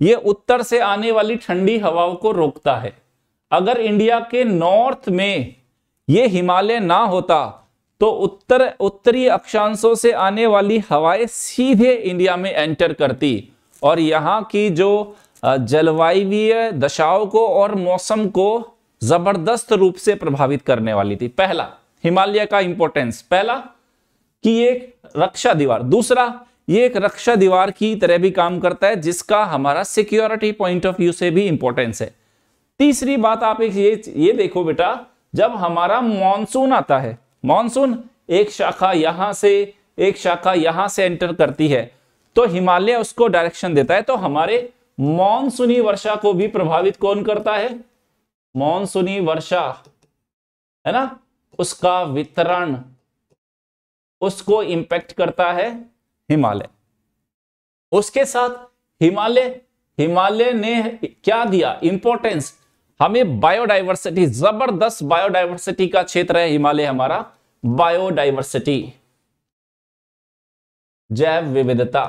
ये उत्तर से आने वाली ठंडी हवाओं को रोकता है अगर इंडिया के नॉर्थ में ये हिमालय ना होता तो उत्तर उत्तरी अक्षांशों से आने वाली हवाएं सीधे इंडिया में एंटर करती और यहाँ की जो जलवायवीय दशाओं को और मौसम को जबरदस्त रूप से प्रभावित करने वाली थी पहला हिमालय का इंपोर्टेंस पहला कि एक रक्षा दीवार दूसरा ये एक रक्षा दीवार की तरह भी काम करता है जिसका हमारा सिक्योरिटी पॉइंट ऑफ व्यू से भी इंपॉर्टेंस है तीसरी बात आप एक ये ये देखो बेटा जब हमारा मानसून आता है मानसून एक शाखा यहां से एक शाखा यहां से एंटर करती है तो हिमालय उसको डायरेक्शन देता है तो हमारे मानसूनी वर्षा को भी प्रभावित कौन करता है मानसूनी वर्षा है ना उसका वितरण उसको इंपैक्ट करता है हिमालय उसके साथ हिमालय हिमालय ने क्या दिया इंपॉर्टेंस हमें बायोडाइवर्सिटी जबरदस्त बायोडाइवर्सिटी का क्षेत्र है हिमालय हमारा बायोडाइवर्सिटी जैव विविधता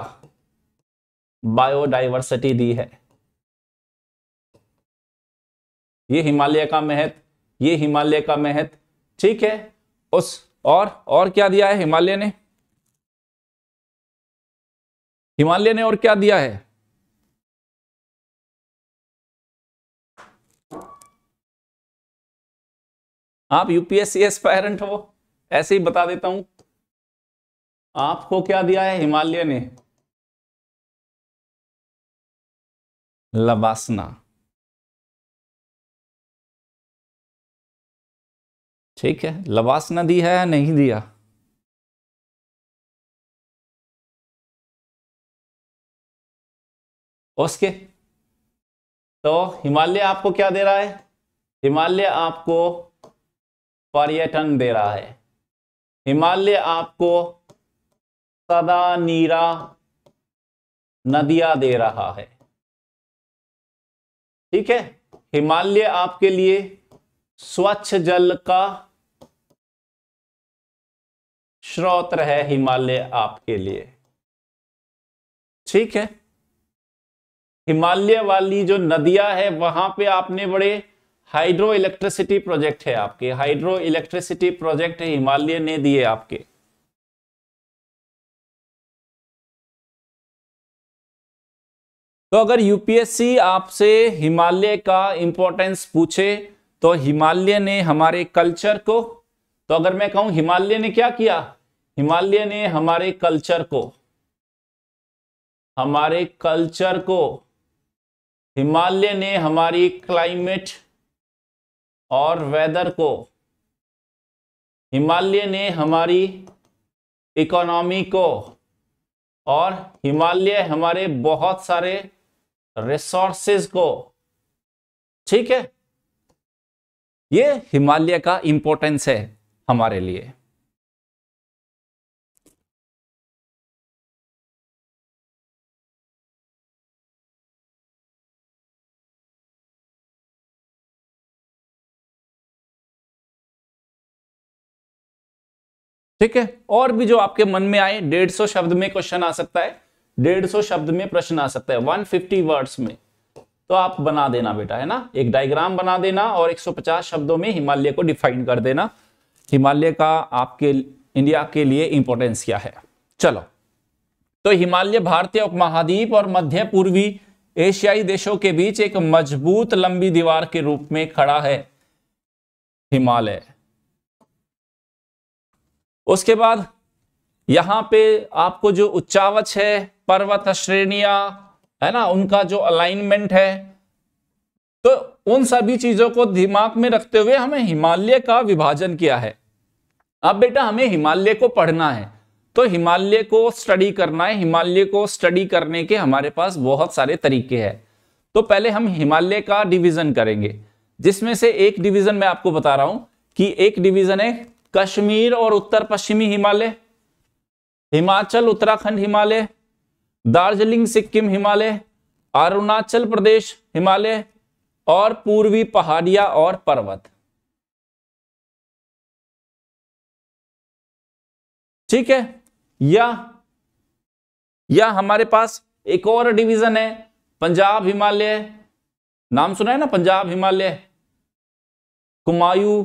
बायोडाइवर्सिटी दी है ये हिमालय का महत्व ये हिमालय का महत्व ठीक है उस और और क्या दिया है हिमालय ने हिमालय ने और क्या दिया है आप यूपीएससी एस्पायरेंट हो ऐसे ही बता देता हूं आपको क्या दिया है हिमालय ने लबासना ठीक है लवास ना दिया है या नहीं दिया उसके तो हिमालय आपको क्या दे रहा है हिमालय आपको पर्यटन दे रहा है हिमालय आपको सदा नीरा नदिया दे रहा है ठीक है हिमालय आपके लिए स्वच्छ जल का श्रोत्र है हिमालय आपके लिए ठीक है हिमालय वाली जो नदियां है वहां पे आपने बड़े हाइड्रो इलेक्ट्रिसिटी प्रोजेक्ट है आपके हाइड्रो इलेक्ट्रिसिटी प्रोजेक्ट हिमालय ने दिए आपके तो अगर यूपीएससी आपसे हिमालय का इंपॉर्टेंस पूछे तो हिमालय ने हमारे कल्चर को तो अगर मैं कहूं हिमालय ने क्या किया हिमालय ने हमारे कल्चर को हमारे कल्चर को हिमालय ने हमारी क्लाइमेट और वेदर को हिमालय ने हमारी इकोनॉमी को और हिमालय हमारे बहुत सारे रिसोर्सेज को ठीक है ये हिमालय का इंपॉर्टेंस है हमारे लिए ठीक है और भी जो आपके मन में आए डेढ़ सौ शब्द में क्वेश्चन आ सकता है डेढ़ सौ शब्द में प्रश्न आ सकता है वन फिफ्टी वर्ड्स में तो आप बना देना बेटा है ना एक डायग्राम बना देना और 150 शब्दों में हिमालय को डिफाइन कर देना हिमालय का आपके इंडिया के लिए इंपॉर्टेंस क्या है चलो तो हिमालय भारतीय उपमहाद्वीप और मध्य पूर्वी एशियाई देशों के बीच एक मजबूत लंबी दीवार के रूप में खड़ा है हिमालय उसके बाद यहां पे आपको जो उच्चावच है पर्वत श्रेणिया है ना उनका जो अलाइनमेंट है तो उन सभी चीजों को दिमाग में रखते हुए हमें हिमालय का विभाजन किया है अब बेटा हमें हिमालय को पढ़ना है तो हिमालय को स्टडी करना है हिमालय को स्टडी करने के हमारे पास बहुत सारे तरीके हैं तो पहले हम हिमालय का डिवीजन करेंगे जिसमें से एक डिवीजन मैं आपको बता रहा हूं कि एक डिवीजन है कश्मीर और उत्तर पश्चिमी हिमालय हिमाचल उत्तराखंड हिमालय दार्जिलिंग सिक्किम हिमालय अरुणाचल प्रदेश हिमालय और पूर्वी पहाड़िया और पर्वत ठीक है या या हमारे पास एक और डिवीजन है पंजाब हिमालय नाम सुना है ना पंजाब हिमालय कुमायूं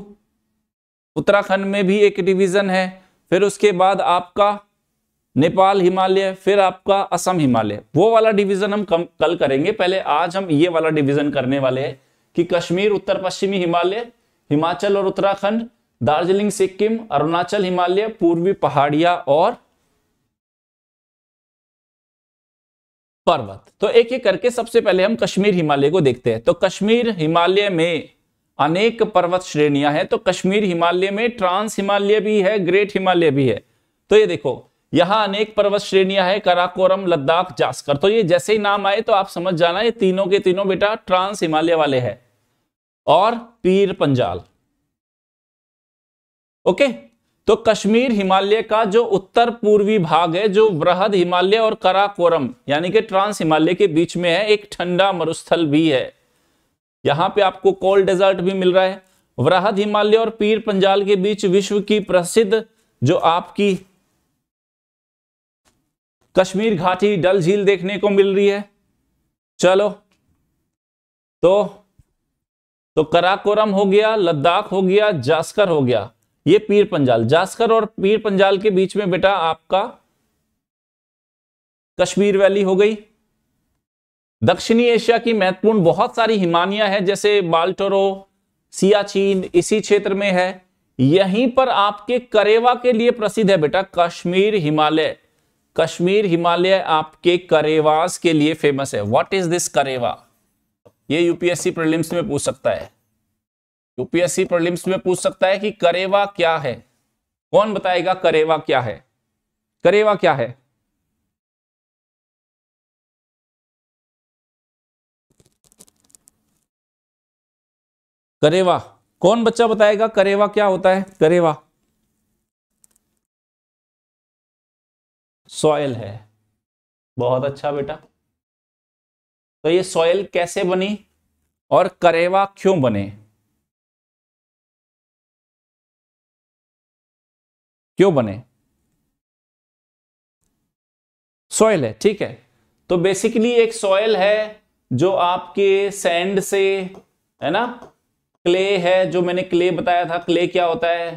उत्तराखंड में भी एक डिवीज़न है फिर उसके बाद आपका नेपाल हिमालय फिर आपका असम हिमालय वो वाला डिवीज़न हम कम, कल करेंगे पहले आज हम ये वाला डिवीज़न करने वाले हैं कि कश्मीर उत्तर पश्चिमी हिमालय हिमाचल और उत्तराखंड दार्जिलिंग सिक्किम अरुणाचल हिमालय पूर्वी पहाड़िया और पर्वत तो एक एक करके सबसे पहले हम कश्मीर हिमालय को देखते हैं तो कश्मीर हिमालय में अनेक पर्वत श्रेणियां हैं तो कश्मीर हिमालय में ट्रांस हिमालय भी है ग्रेट हिमालय भी है तो ये देखो यहां अनेक पर्वत श्रेणियां है कराकोरम लद्दाख जास्कर तो ये जैसे ही नाम आए तो आप समझ जाना ये तीनों के तीनों बेटा ट्रांस हिमालय वाले है और पीर पंजाल ओके तो कश्मीर हिमालय का जो उत्तर पूर्वी भाग है जो वृहद हिमालय और कराकोरम यानी कि ट्रांस हिमालय के बीच में है एक ठंडा मरुस्थल भी है यहां पे आपको कोल्ड डेजर्ट भी मिल रहा है वराहद हिमालय और पीर पंजाल के बीच विश्व की प्रसिद्ध जो आपकी कश्मीर घाटी डल झील देखने को मिल रही है चलो तो तो कराकोरम हो गया लद्दाख हो गया जास्कर हो गया ये पीर पंजाल जास्कर और पीर पंजाल के बीच में बेटा आपका कश्मीर वैली हो गई दक्षिणी एशिया की महत्वपूर्ण बहुत सारी हिमानिया है जैसे बाल्टोरो सियाचीन इसी क्षेत्र में है यहीं पर आपके करेवा के लिए प्रसिद्ध है बेटा कश्मीर हिमालय कश्मीर हिमालय आपके करेवास के लिए फेमस है व्हाट इज दिस करेवा ये यूपीएससी प्रलिम्स में पूछ सकता है यूपीएससी प्रलिम्स में पूछ सकता है कि करेवा क्या है कौन बताएगा करेवा क्या है करेवा क्या है करेवा कौन बच्चा बताएगा करेवा क्या होता है करेवा सॉयल है बहुत अच्छा बेटा तो ये सॉयल कैसे बनी और करेवा क्यों बने क्यों बने सॉयल है ठीक है तो बेसिकली एक सॉयल है जो आपके सैंड से है ना क्ले है जो मैंने क्ले बताया था क्ले क्या होता है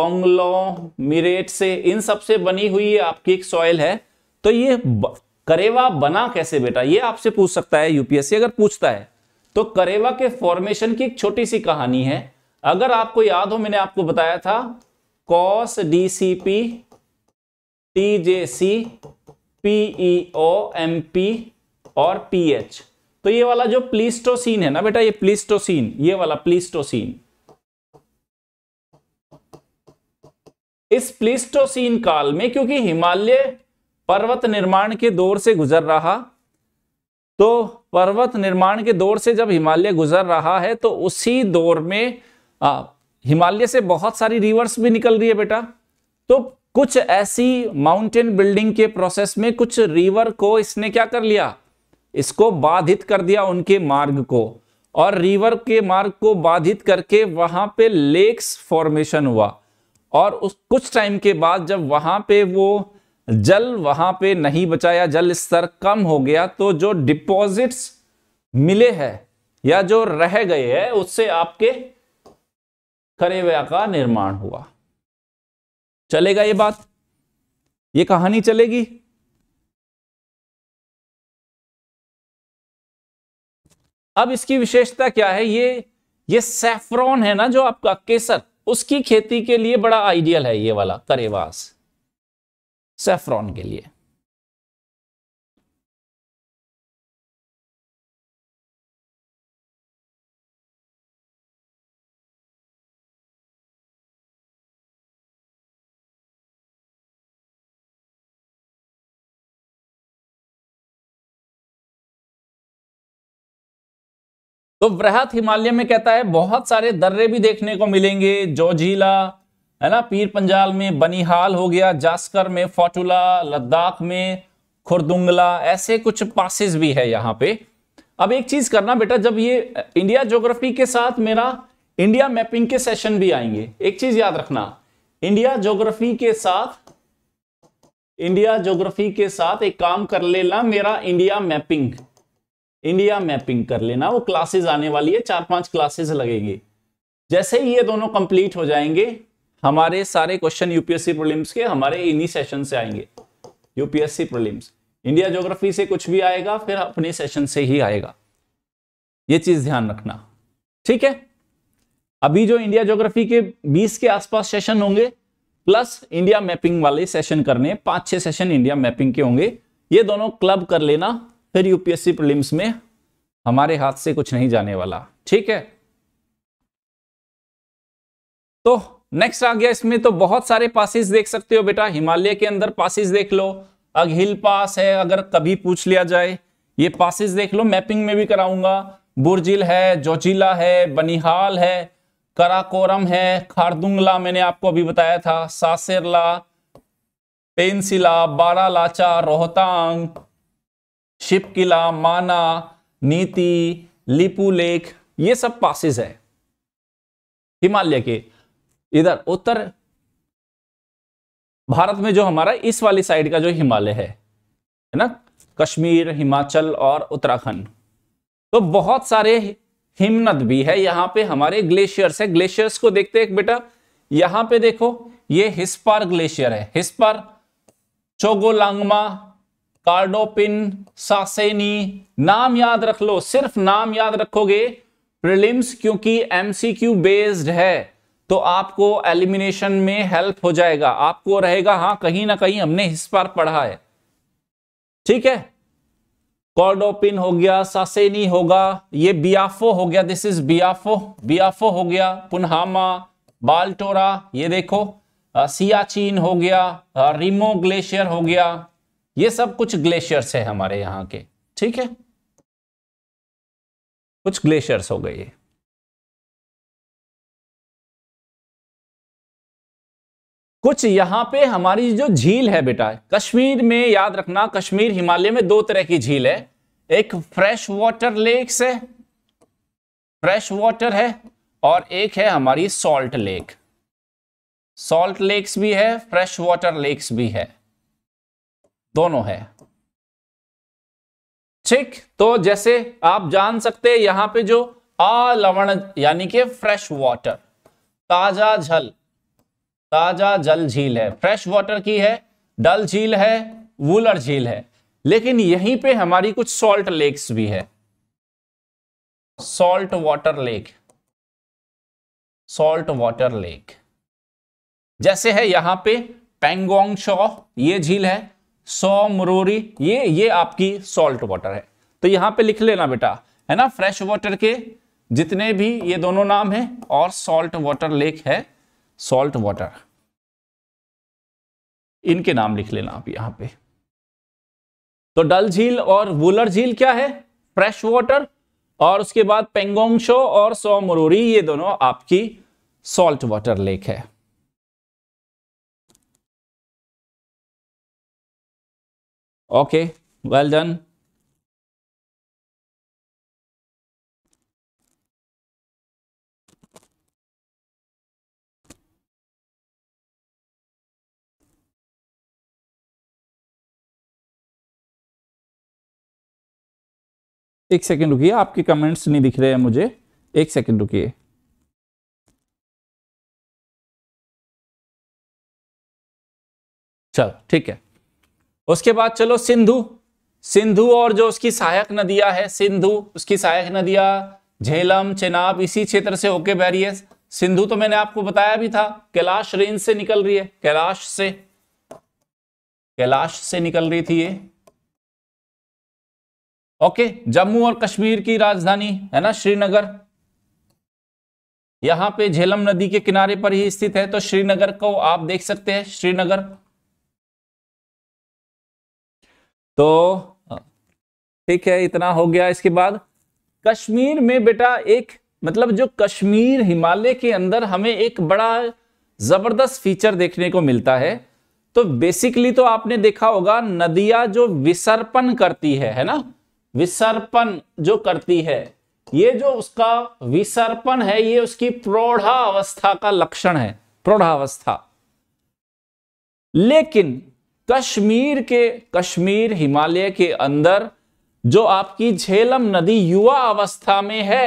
मिरेट से इन सब से बनी हुई आपकी एक सॉइल है तो ये ब, करेवा बना कैसे बेटा ये आपसे पूछ सकता है यूपीएससी अगर पूछता है तो करेवा के फॉर्मेशन की एक छोटी सी कहानी है अगर आपको याद हो मैंने आपको बताया था cause D C P T J C PEO M P और पीएच तो ये वाला जो प्लीस्टोसीन है ना बेटा ये प्लीस्टोसीन ये वाला प्लीस्टोसीन इस प्लीस्टोसीन काल में क्योंकि हिमालय पर्वत निर्माण के दौर से गुजर रहा तो पर्वत निर्माण के दौर से जब हिमालय गुजर रहा है तो उसी दौर में हिमालय से बहुत सारी रिवर्स भी निकल रही है बेटा तो कुछ ऐसी माउंटेन बिल्डिंग के प्रोसेस में कुछ रिवर को इसने क्या कर लिया इसको बाधित कर दिया उनके मार्ग को और रिवर के मार्ग को बाधित करके वहां पे लेक्स फॉर्मेशन हुआ और उस कुछ टाइम के बाद जब वहां पे वो जल वहां पे नहीं बचाया जल स्तर कम हो गया तो जो डिपॉजिट्स मिले हैं या जो रह गए हैं उससे आपके करेवया का निर्माण हुआ चलेगा ये बात ये कहानी चलेगी अब इसकी विशेषता क्या है ये ये सेफ्रॉन है ना जो आपका केसर उसकी खेती के लिए बड़ा आइडियल है ये वाला करेवास सेफ्रॉन के लिए तो वृहत हिमालय में कहता है बहुत सारे दर्रे भी देखने को मिलेंगे जोजीला है ना पीर पंजाल में बनिहाल हो गया जास्कर में फोटुला लद्दाख में खुरदुंगला ऐसे कुछ पासिस भी है यहाँ पे अब एक चीज करना बेटा जब ये इंडिया ज्योग्राफी के साथ मेरा इंडिया मैपिंग के सेशन भी आएंगे एक चीज याद रखना इंडिया ज्योग्राफी के साथ इंडिया ज्योग्राफी के साथ एक काम कर लेना मेरा इंडिया मैपिंग इंडिया मैपिंग कर लेना वो क्लासेस आने वाली है चार पांच क्लासेस लगेगी जैसे ही ये दोनों कंप्लीट हो जाएंगे हमारे सारे क्वेश्चन यूपीएससी प्रीलिम्स के हमारे इन्हीं सेशन से आएंगे यूपीएससी प्रीलिम्स इंडिया ज्योग्राफी से कुछ भी आएगा फिर अपने सेशन से ही आएगा ये चीज ध्यान रखना ठीक है अभी जो इंडिया ज्योग्राफी के 20 के आसपास सेशन होंगे प्लस इंडिया मैपिंग वाले सेशन करने पांच छह सेशन इंडिया मैपिंग के होंगे ये दोनों क्लब कर लेना फिर यूपीएससी प्रीलिम्स में हमारे हाथ से कुछ नहीं जाने वाला ठीक है तो नेक्स्ट आ गया इसमें तो बहुत सारे पासिस देख सकते हो बेटा हिमालय के अंदर पासिस देख लो अगहिल पास है अगर कभी पूछ लिया जाए ये पासिस देख लो मैपिंग में भी कराऊंगा बुरजिल है जोचिला है बनिहाल है कराकोरम है खारदुंगला मैंने आपको अभी बताया था सासेरला पेंसिला बारालाचा रोहतांग शिप किला माना नीति लिपू लेख ये सब पासिस है हिमालय के इधर उत्तर भारत में जो हमारा इस वाली साइड का जो हिमालय है है ना कश्मीर हिमाचल और उत्तराखंड तो बहुत सारे हिमनद भी है यहाँ पे हमारे ग्लेशियर्स है ग्लेशियर्स को देखते एक बेटा यहाँ पे देखो ये हिस्पार ग्लेशियर है हिस्पार चोगोलांगमा कार्डोपिन सासेनी नाम याद रख लो सिर्फ नाम याद रखोगे प्रिलिम्स क्योंकि एमसीक्यू बेस्ड है तो आपको एलिमिनेशन में हेल्प हो जाएगा आपको रहेगा हाँ कहीं ना कहीं हमने इस पर पढ़ा है ठीक है कॉर्डोपिन हो गया सासेनी होगा ये बियाफो हो गया दिस इज बियाफो बियाफो हो गया पुनहामा बाल्टोरा ये देखो सियाचिन हो गया रिमो ग्लेशियर हो गया ये सब कुछ ग्लेशियर्स है हमारे यहाँ के ठीक है कुछ ग्लेशियर्स हो गए कुछ यहां पे हमारी जो झील है बेटा कश्मीर में याद रखना कश्मीर हिमालय में दो तरह की झील है एक फ्रेश वाटर लेक्स है फ्रेश वाटर है और एक है हमारी सॉल्ट लेक सॉल्ट लेक्स भी है फ्रेश वाटर लेक्स भी है दोनों है ठीक तो जैसे आप जान सकते हैं यहां पे जो अलवण यानी कि फ्रेश वाटर ताजा जल ताजा जल झील है फ्रेश वाटर की है डल झील है वूलर झील है लेकिन यहीं पे हमारी कुछ सॉल्ट लेक्स भी है salt water lake salt water lake जैसे है यहां पे पेंगोंग शॉ ये झील है सोमरोरी ये ये आपकी सॉल्ट वाटर है तो यहां पे लिख लेना बेटा है ना फ्रेश वाटर के जितने भी ये दोनों नाम है और सॉल्ट वाटर लेक है सॉल्ट वाटर इनके नाम लिख लेना आप यहां पे तो डल झील और वुलर झील क्या है फ्रेश वाटर और उसके बाद पेंगोंगशो और सोमरोरी ये दोनों आपकी सॉल्ट वाटर लेक है ओके वेल डन एक सेकंड रुकिए आपके कमेंट्स नहीं दिख रहे हैं मुझे एक सेकंड रुकिए चलो ठीक है उसके बाद चलो सिंधु सिंधु और जो उसकी सहायक नदियां है सिंधु उसकी सहायक नदियां झेलम चेनाब इसी क्षेत्र से होके बह रही है सिंधु तो मैंने आपको बताया भी था कैलाश रेंज से निकल रही है कैलाश से कैलाश से निकल रही थी ये ओके जम्मू और कश्मीर की राजधानी है ना श्रीनगर यहां पे झेलम नदी के किनारे पर ही स्थित है तो श्रीनगर को आप देख सकते हैं श्रीनगर तो ठीक है इतना हो गया इसके बाद कश्मीर में बेटा एक मतलब जो कश्मीर हिमालय के अंदर हमें एक बड़ा जबरदस्त फीचर देखने को मिलता है तो बेसिकली तो आपने देखा होगा नदियां जो विसर्पण करती है है ना विसर्पण जो करती है ये जो उसका विसर्पण है ये उसकी प्रौढ़ावस्था अवस्था का लक्षण है प्रौढ़ावस्था लेकिन कश्मीर के कश्मीर हिमालय के अंदर जो आपकी झेलम नदी युवा अवस्था में है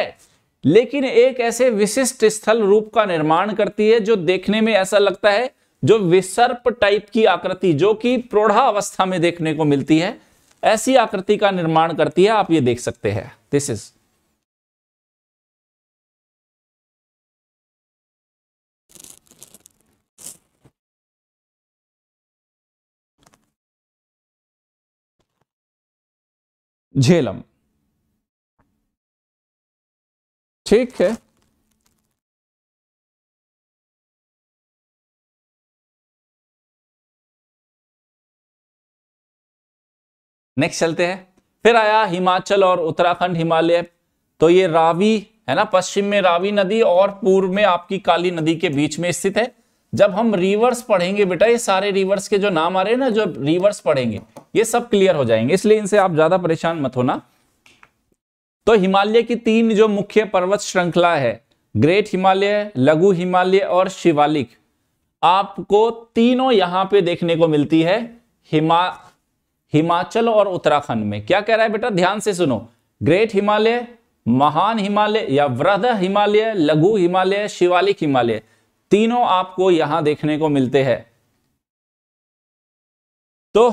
लेकिन एक ऐसे विशिष्ट स्थल रूप का निर्माण करती है जो देखने में ऐसा लगता है जो विसर्प टाइप की आकृति जो कि प्रौढ़ा अवस्था में देखने को मिलती है ऐसी आकृति का निर्माण करती है आप ये देख सकते हैं दिस इज झेलम ठीक है नेक्स्ट चलते हैं फिर आया हिमाचल और उत्तराखंड हिमालय तो ये रावी है ना पश्चिम में रावी नदी और पूर्व में आपकी काली नदी के बीच में स्थित है जब हम रिवर्स पढ़ेंगे बेटा ये सारे रिवर्स के जो नाम आ रहे हैं ना जो रिवर्स पढ़ेंगे ये सब क्लियर हो जाएंगे इसलिए इनसे आप ज्यादा परेशान मत होना तो हिमालय की तीन जो मुख्य पर्वत श्रृंखला है ग्रेट हिमालय लघु हिमालय और शिवालिक आपको तीनों यहां पे देखने को मिलती है हिमा हिमाचल और उत्तराखंड में क्या कह रहा है बेटा ध्यान से सुनो ग्रेट हिमालय महान हिमालय या वृद्ध हिमालय लघु हिमालय शिवालिक हिमालय तीनों आपको यहां देखने को मिलते हैं तो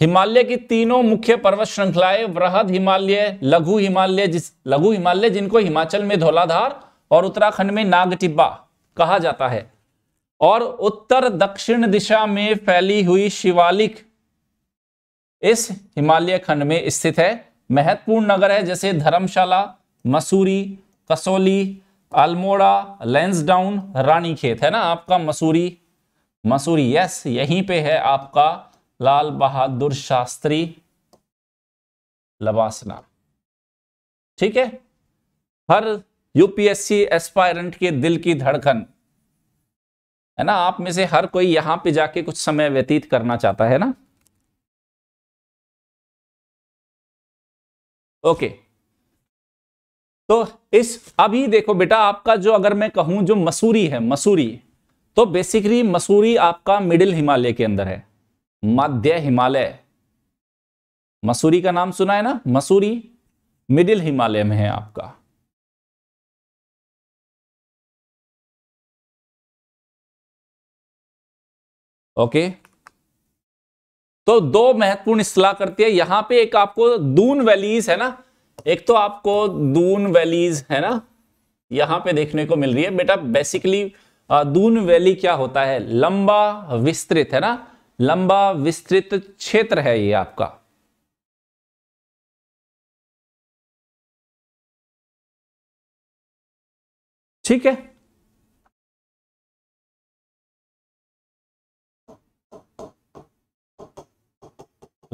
हिमालय की तीनों मुख्य पर्वत श्रृंखलाएं वृहद हिमालय लघु हिमालय जिस लघु हिमालय जिनको हिमाचल में धौलाधार और उत्तराखंड में नाग टिब्बा कहा जाता है और उत्तर दक्षिण दिशा में फैली हुई शिवालिक इस हिमालय खंड में स्थित है महत्वपूर्ण नगर है जैसे धर्मशाला मसूरी कसोली अल्मोड़ा लेंसडाउन खेत है ना आपका मसूरी मसूरी यस यहीं पे है आपका लाल बहादुर शास्त्री लबासना ठीक है हर यूपीएससी एस्पायरेंट के दिल की धड़कन है ना आप में से हर कोई यहां पे जाके कुछ समय व्यतीत करना चाहता है ना ओके तो इस अभी देखो बेटा आपका जो अगर मैं कहूं जो मसूरी है मसूरी तो बेसिकली मसूरी आपका मिडिल हिमालय के अंदर है मध्य हिमालय मसूरी का नाम सुना है ना मसूरी मिडिल हिमालय में है आपका ओके तो दो महत्वपूर्ण सलाह करती है यहां पे एक आपको दून वैलीज है ना एक तो आपको दून वैलीज है ना यहां पे देखने को मिल रही है बेटा बेसिकली दून वैली क्या होता है लंबा विस्तृत है ना लंबा विस्तृत क्षेत्र है ये आपका ठीक है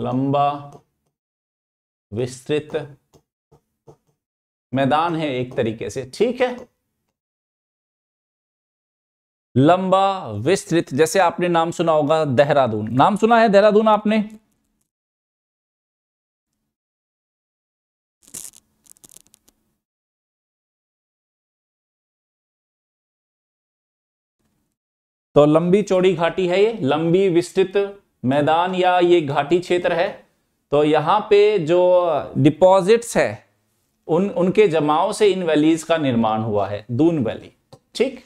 लंबा विस्तृत मैदान है एक तरीके से ठीक है लंबा विस्तृत जैसे आपने नाम सुना होगा देहरादून नाम सुना है देहरादून आपने तो लंबी चौड़ी घाटी है ये लंबी विस्तृत मैदान या ये घाटी क्षेत्र है तो यहां पे जो डिपॉजिट्स है उन उनके जमाव से इन वैलीज का निर्माण हुआ है दून वैली ठीक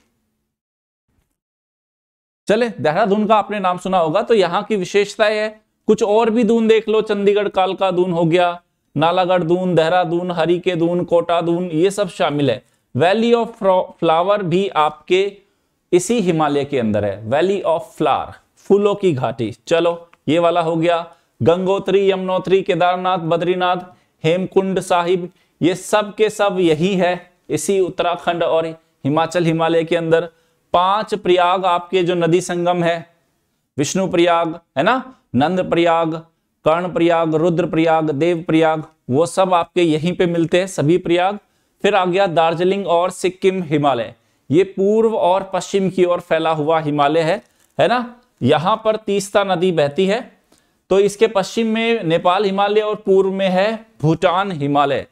चले देहरादून का आपने नाम सुना होगा तो यहां की विशेषता है कुछ और भी दून देख लो चंडीगढ़ कालका दून हो गया नालागढ़ दून देहरादून हरी के दून कोटा दून ये सब शामिल है वैली ऑफ फ्लावर भी आपके इसी हिमालय के अंदर है वैली ऑफ फ्लावर फूलों की घाटी चलो ये वाला हो गया गंगोत्री यमुनोत्री केदारनाथ बद्रीनाथ हेमकुंड साहिब ये सब के सब यही है इसी उत्तराखंड और हिमाचल हिमालय के अंदर पांच प्रयाग आपके जो नदी संगम है विष्णु प्रयाग है ना नंद प्रयाग कर्ण प्रयाग रुद्र प्रयाग देव प्रयाग वो सब आपके यहीं पे मिलते हैं सभी प्रयाग फिर आ गया दार्जिलिंग और सिक्किम हिमालय ये पूर्व और पश्चिम की ओर फैला हुआ हिमालय है है ना यहाँ पर तीस्ता नदी बहती है तो इसके पश्चिम में नेपाल हिमालय और पूर्व में है भूटान हिमालय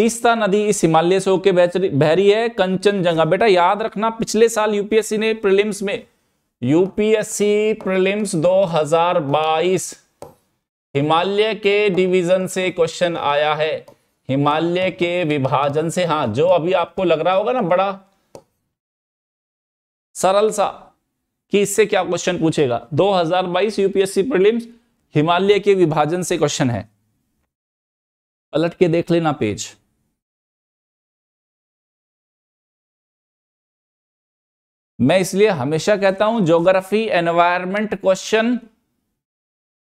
तीस्ता नदी इस हिमालय से होकर बह रही है कंचनजंगा बेटा याद रखना पिछले साल यूपीएससी ने प्रीलिम्स में यूपीएससी प्रीलिम्स 2022 हिमालय के डिवीजन से क्वेश्चन आया है हिमालय के विभाजन से हाँ जो अभी आपको लग रहा होगा ना बड़ा सरल सा कि इससे क्या क्वेश्चन पूछेगा 2022 यूपीएससी प्रीलिम्स हिमालय के विभाजन से क्वेश्चन है पलट के देख लेना पेज मैं इसलिए हमेशा कहता हूं ज्योग्राफी एनवायरमेंट क्वेश्चन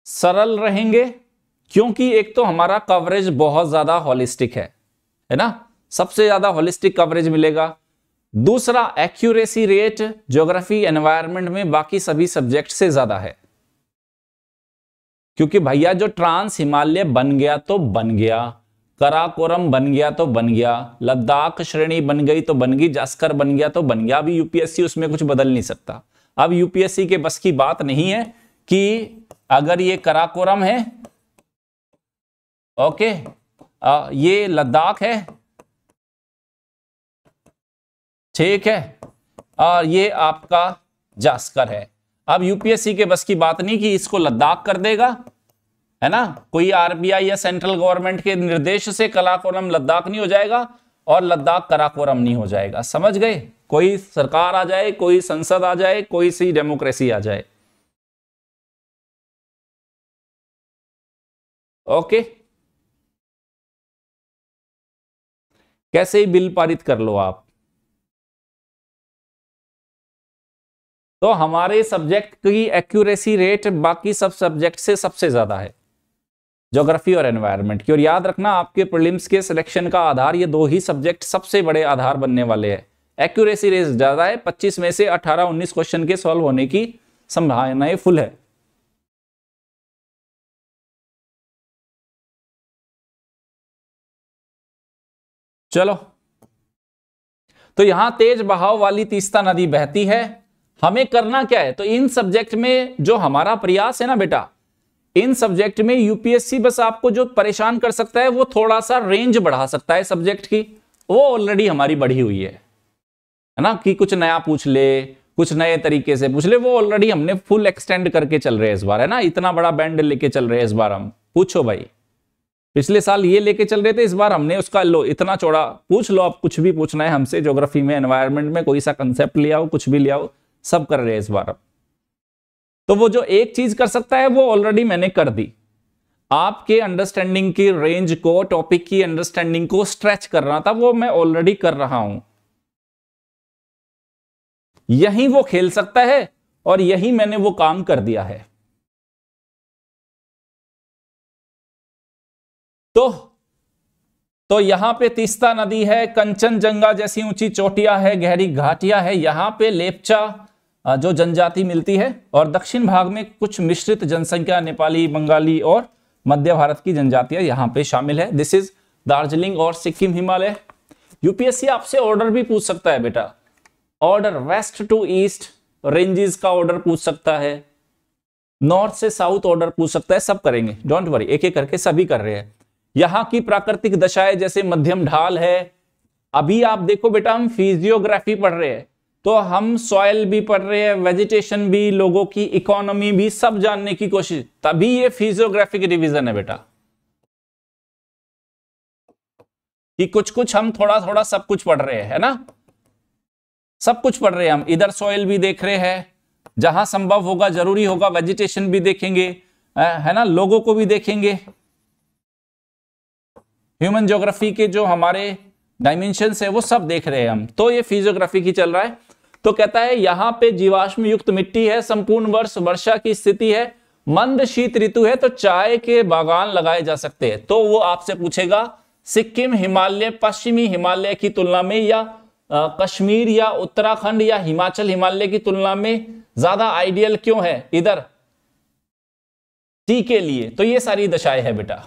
सरल रहेंगे क्योंकि एक तो हमारा कवरेज बहुत ज्यादा हॉलिस्टिक है है ना सबसे ज्यादा हॉलिस्टिक कवरेज मिलेगा दूसरा एक्यूरेसी रेट ज्योग्राफी एनवायरमेंट में बाकी सभी सब्जेक्ट से ज्यादा है क्योंकि भैया जो ट्रांस हिमालय बन गया तो बन गया कराकोरम बन गया तो बन गया लद्दाख श्रेणी बन गई तो बन गई जास्कर बन गया तो बन गया अभी यूपीएससी उसमें कुछ बदल नहीं सकता अब यूपीएससी के बस की बात नहीं है कि अगर ये कराकोरम है ओके आ, ये लद्दाख है ठीक है और ये आपका जास्कर है अब यूपीएससी के बस की बात नहीं कि इसको लद्दाख कर देगा है ना कोई आरबीआई या सेंट्रल गवर्नमेंट के निर्देश से कलाकोरम लद्दाख नहीं हो जाएगा और लद्दाख कराकोरम नहीं हो जाएगा समझ गए कोई सरकार आ जाए कोई संसद आ जाए कोई सी डेमोक्रेसी आ जाए ओके कैसे ही बिल पारित कर लो आप तो हमारे सब्जेक्ट की एक्यूरेसी रेट बाकी सब सब्जेक्ट से सबसे ज्यादा है ज्योग्राफी और एनवायरनमेंट की और याद रखना आपके प्रिलिम्स के सिलेक्शन का आधार ये दो ही सब्जेक्ट सबसे बड़े आधार बनने वाले हैं एक्यूरेसी रेस ज़्यादा है 25 में से 18-19 क्वेश्चन के सॉल्व होने की संभावनाएं फुल है चलो तो यहां तेज बहाव वाली तीस्ता नदी बहती है हमें करना क्या है तो इन सब्जेक्ट में जो हमारा प्रयास है ना बेटा इन सब्जेक्ट में यूपीएससी बस आपको जो परेशान कर सकता है वो थोड़ा सा रेंज बढ़ा सकता है सब्जेक्ट की वो ऑलरेडी हमारी बढ़ी हुई है ना कि कुछ नया पूछ ले कुछ नए तरीके से पूछ ले वो ऑलरेडी हमने फुल एक्सटेंड करके चल रहे हैं इस बार है ना इतना बड़ा बैंड लेके चल रहे हैं इस बार हम पूछो भाई पिछले साल ये लेके चल रहे थे इस बार हमने उसका लो इतना चौड़ा पूछ लो आप कुछ भी पूछना है हमसे ज्योग्राफी में एनवायरमेंट में कोई सा कंसेप्ट ले आओ कुछ भी ले आओ सब कर रहे हैं इस बार हम तो वो जो एक चीज कर सकता है वो ऑलरेडी मैंने कर दी आपके अंडरस्टैंडिंग की रेंज को टॉपिक की अंडरस्टैंडिंग को स्ट्रेच कर रहा था वो मैं ऑलरेडी कर रहा हूं यही वो खेल सकता है और यही मैंने वो काम कर दिया है तो तो यहां पे तीस्ता नदी है कंचनजंगा जैसी ऊंची चोटियां है गहरी घाटियां है यहां पे लेपचा जो जनजाति मिलती है और दक्षिण भाग में कुछ मिश्रित जनसंख्या नेपाली बंगाली और मध्य भारत की जनजातियां यहाँ पे शामिल है दिस इज दार्जिलिंग और सिक्किम हिमालय यूपीएससी आपसे ऑर्डर भी पूछ सकता है बेटा order west to east ranges का ऑर्डर पूछ सकता है नॉर्थ से साउथ ऑर्डर पूछ सकता है सब करेंगे डोंट वरी एक एक करके सभी कर रहे हैं यहाँ की प्राकृतिक दशाएं जैसे मध्यम ढाल है अभी आप देखो बेटा हम फिजियोग्राफी पढ़ रहे हैं तो हम सॉयल भी पढ़ रहे हैं वेजिटेशन भी लोगों की इकोनॉमी भी सब जानने की कोशिश तभी ये फिजियोग्राफिक रिवीजन है बेटा कि कुछ कुछ हम थोड़ा थोड़ा सब कुछ पढ़ रहे हैं है ना सब कुछ पढ़ रहे हैं हम इधर सॉयल भी देख रहे हैं जहां संभव होगा जरूरी होगा वेजिटेशन भी देखेंगे है ना लोगों को भी देखेंगे ह्यूमन ज्योग्राफी के जो हमारे डायमेंशन है वो सब देख रहे हैं हम तो ये फिजियोग्राफी की चल रहा है तो कहता है यहां पे जीवाश्म युक्त मिट्टी है संपूर्ण वर्ष वर्षा की स्थिति है मंद शीत ऋतु है तो चाय के बागान लगाए जा सकते हैं तो वो आपसे पूछेगा सिक्किम हिमालय पश्चिमी हिमालय की तुलना में या आ, कश्मीर या उत्तराखंड या हिमाचल हिमालय की तुलना में ज्यादा आइडियल क्यों है इधर टी के लिए तो ये सारी दशाएं है बेटा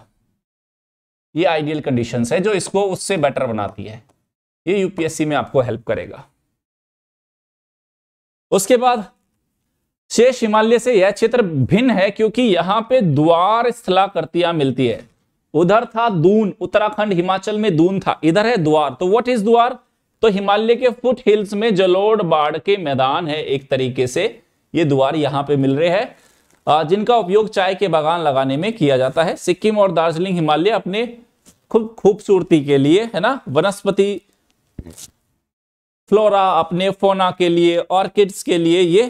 ये आइडियल कंडीशंस है जो इसको उससे बेटर बनाती है ये यूपीएससी में आपको हेल्प करेगा उसके बाद शेष हिमालय से यह क्षेत्र भिन्न है क्योंकि यहां पे द्वार स्थला करतिया मिलती है उधर था दून उत्तराखंड हिमाचल में दून था इधर है द्वार तो व्हाट इज द्वार तो हिमालय के फुट हिल्स में जलोड़ बाढ़ के मैदान है एक तरीके से ये द्वार यहां पे मिल रहे हैं जिनका उपयोग चाय के बागान लगाने में किया जाता है सिक्किम और दार्जिलिंग हिमालय अपने खूब खूबसूरती के लिए है ना वनस्पति फ्लोरा अपने फोना के लिए ऑर्किड्स के लिए ये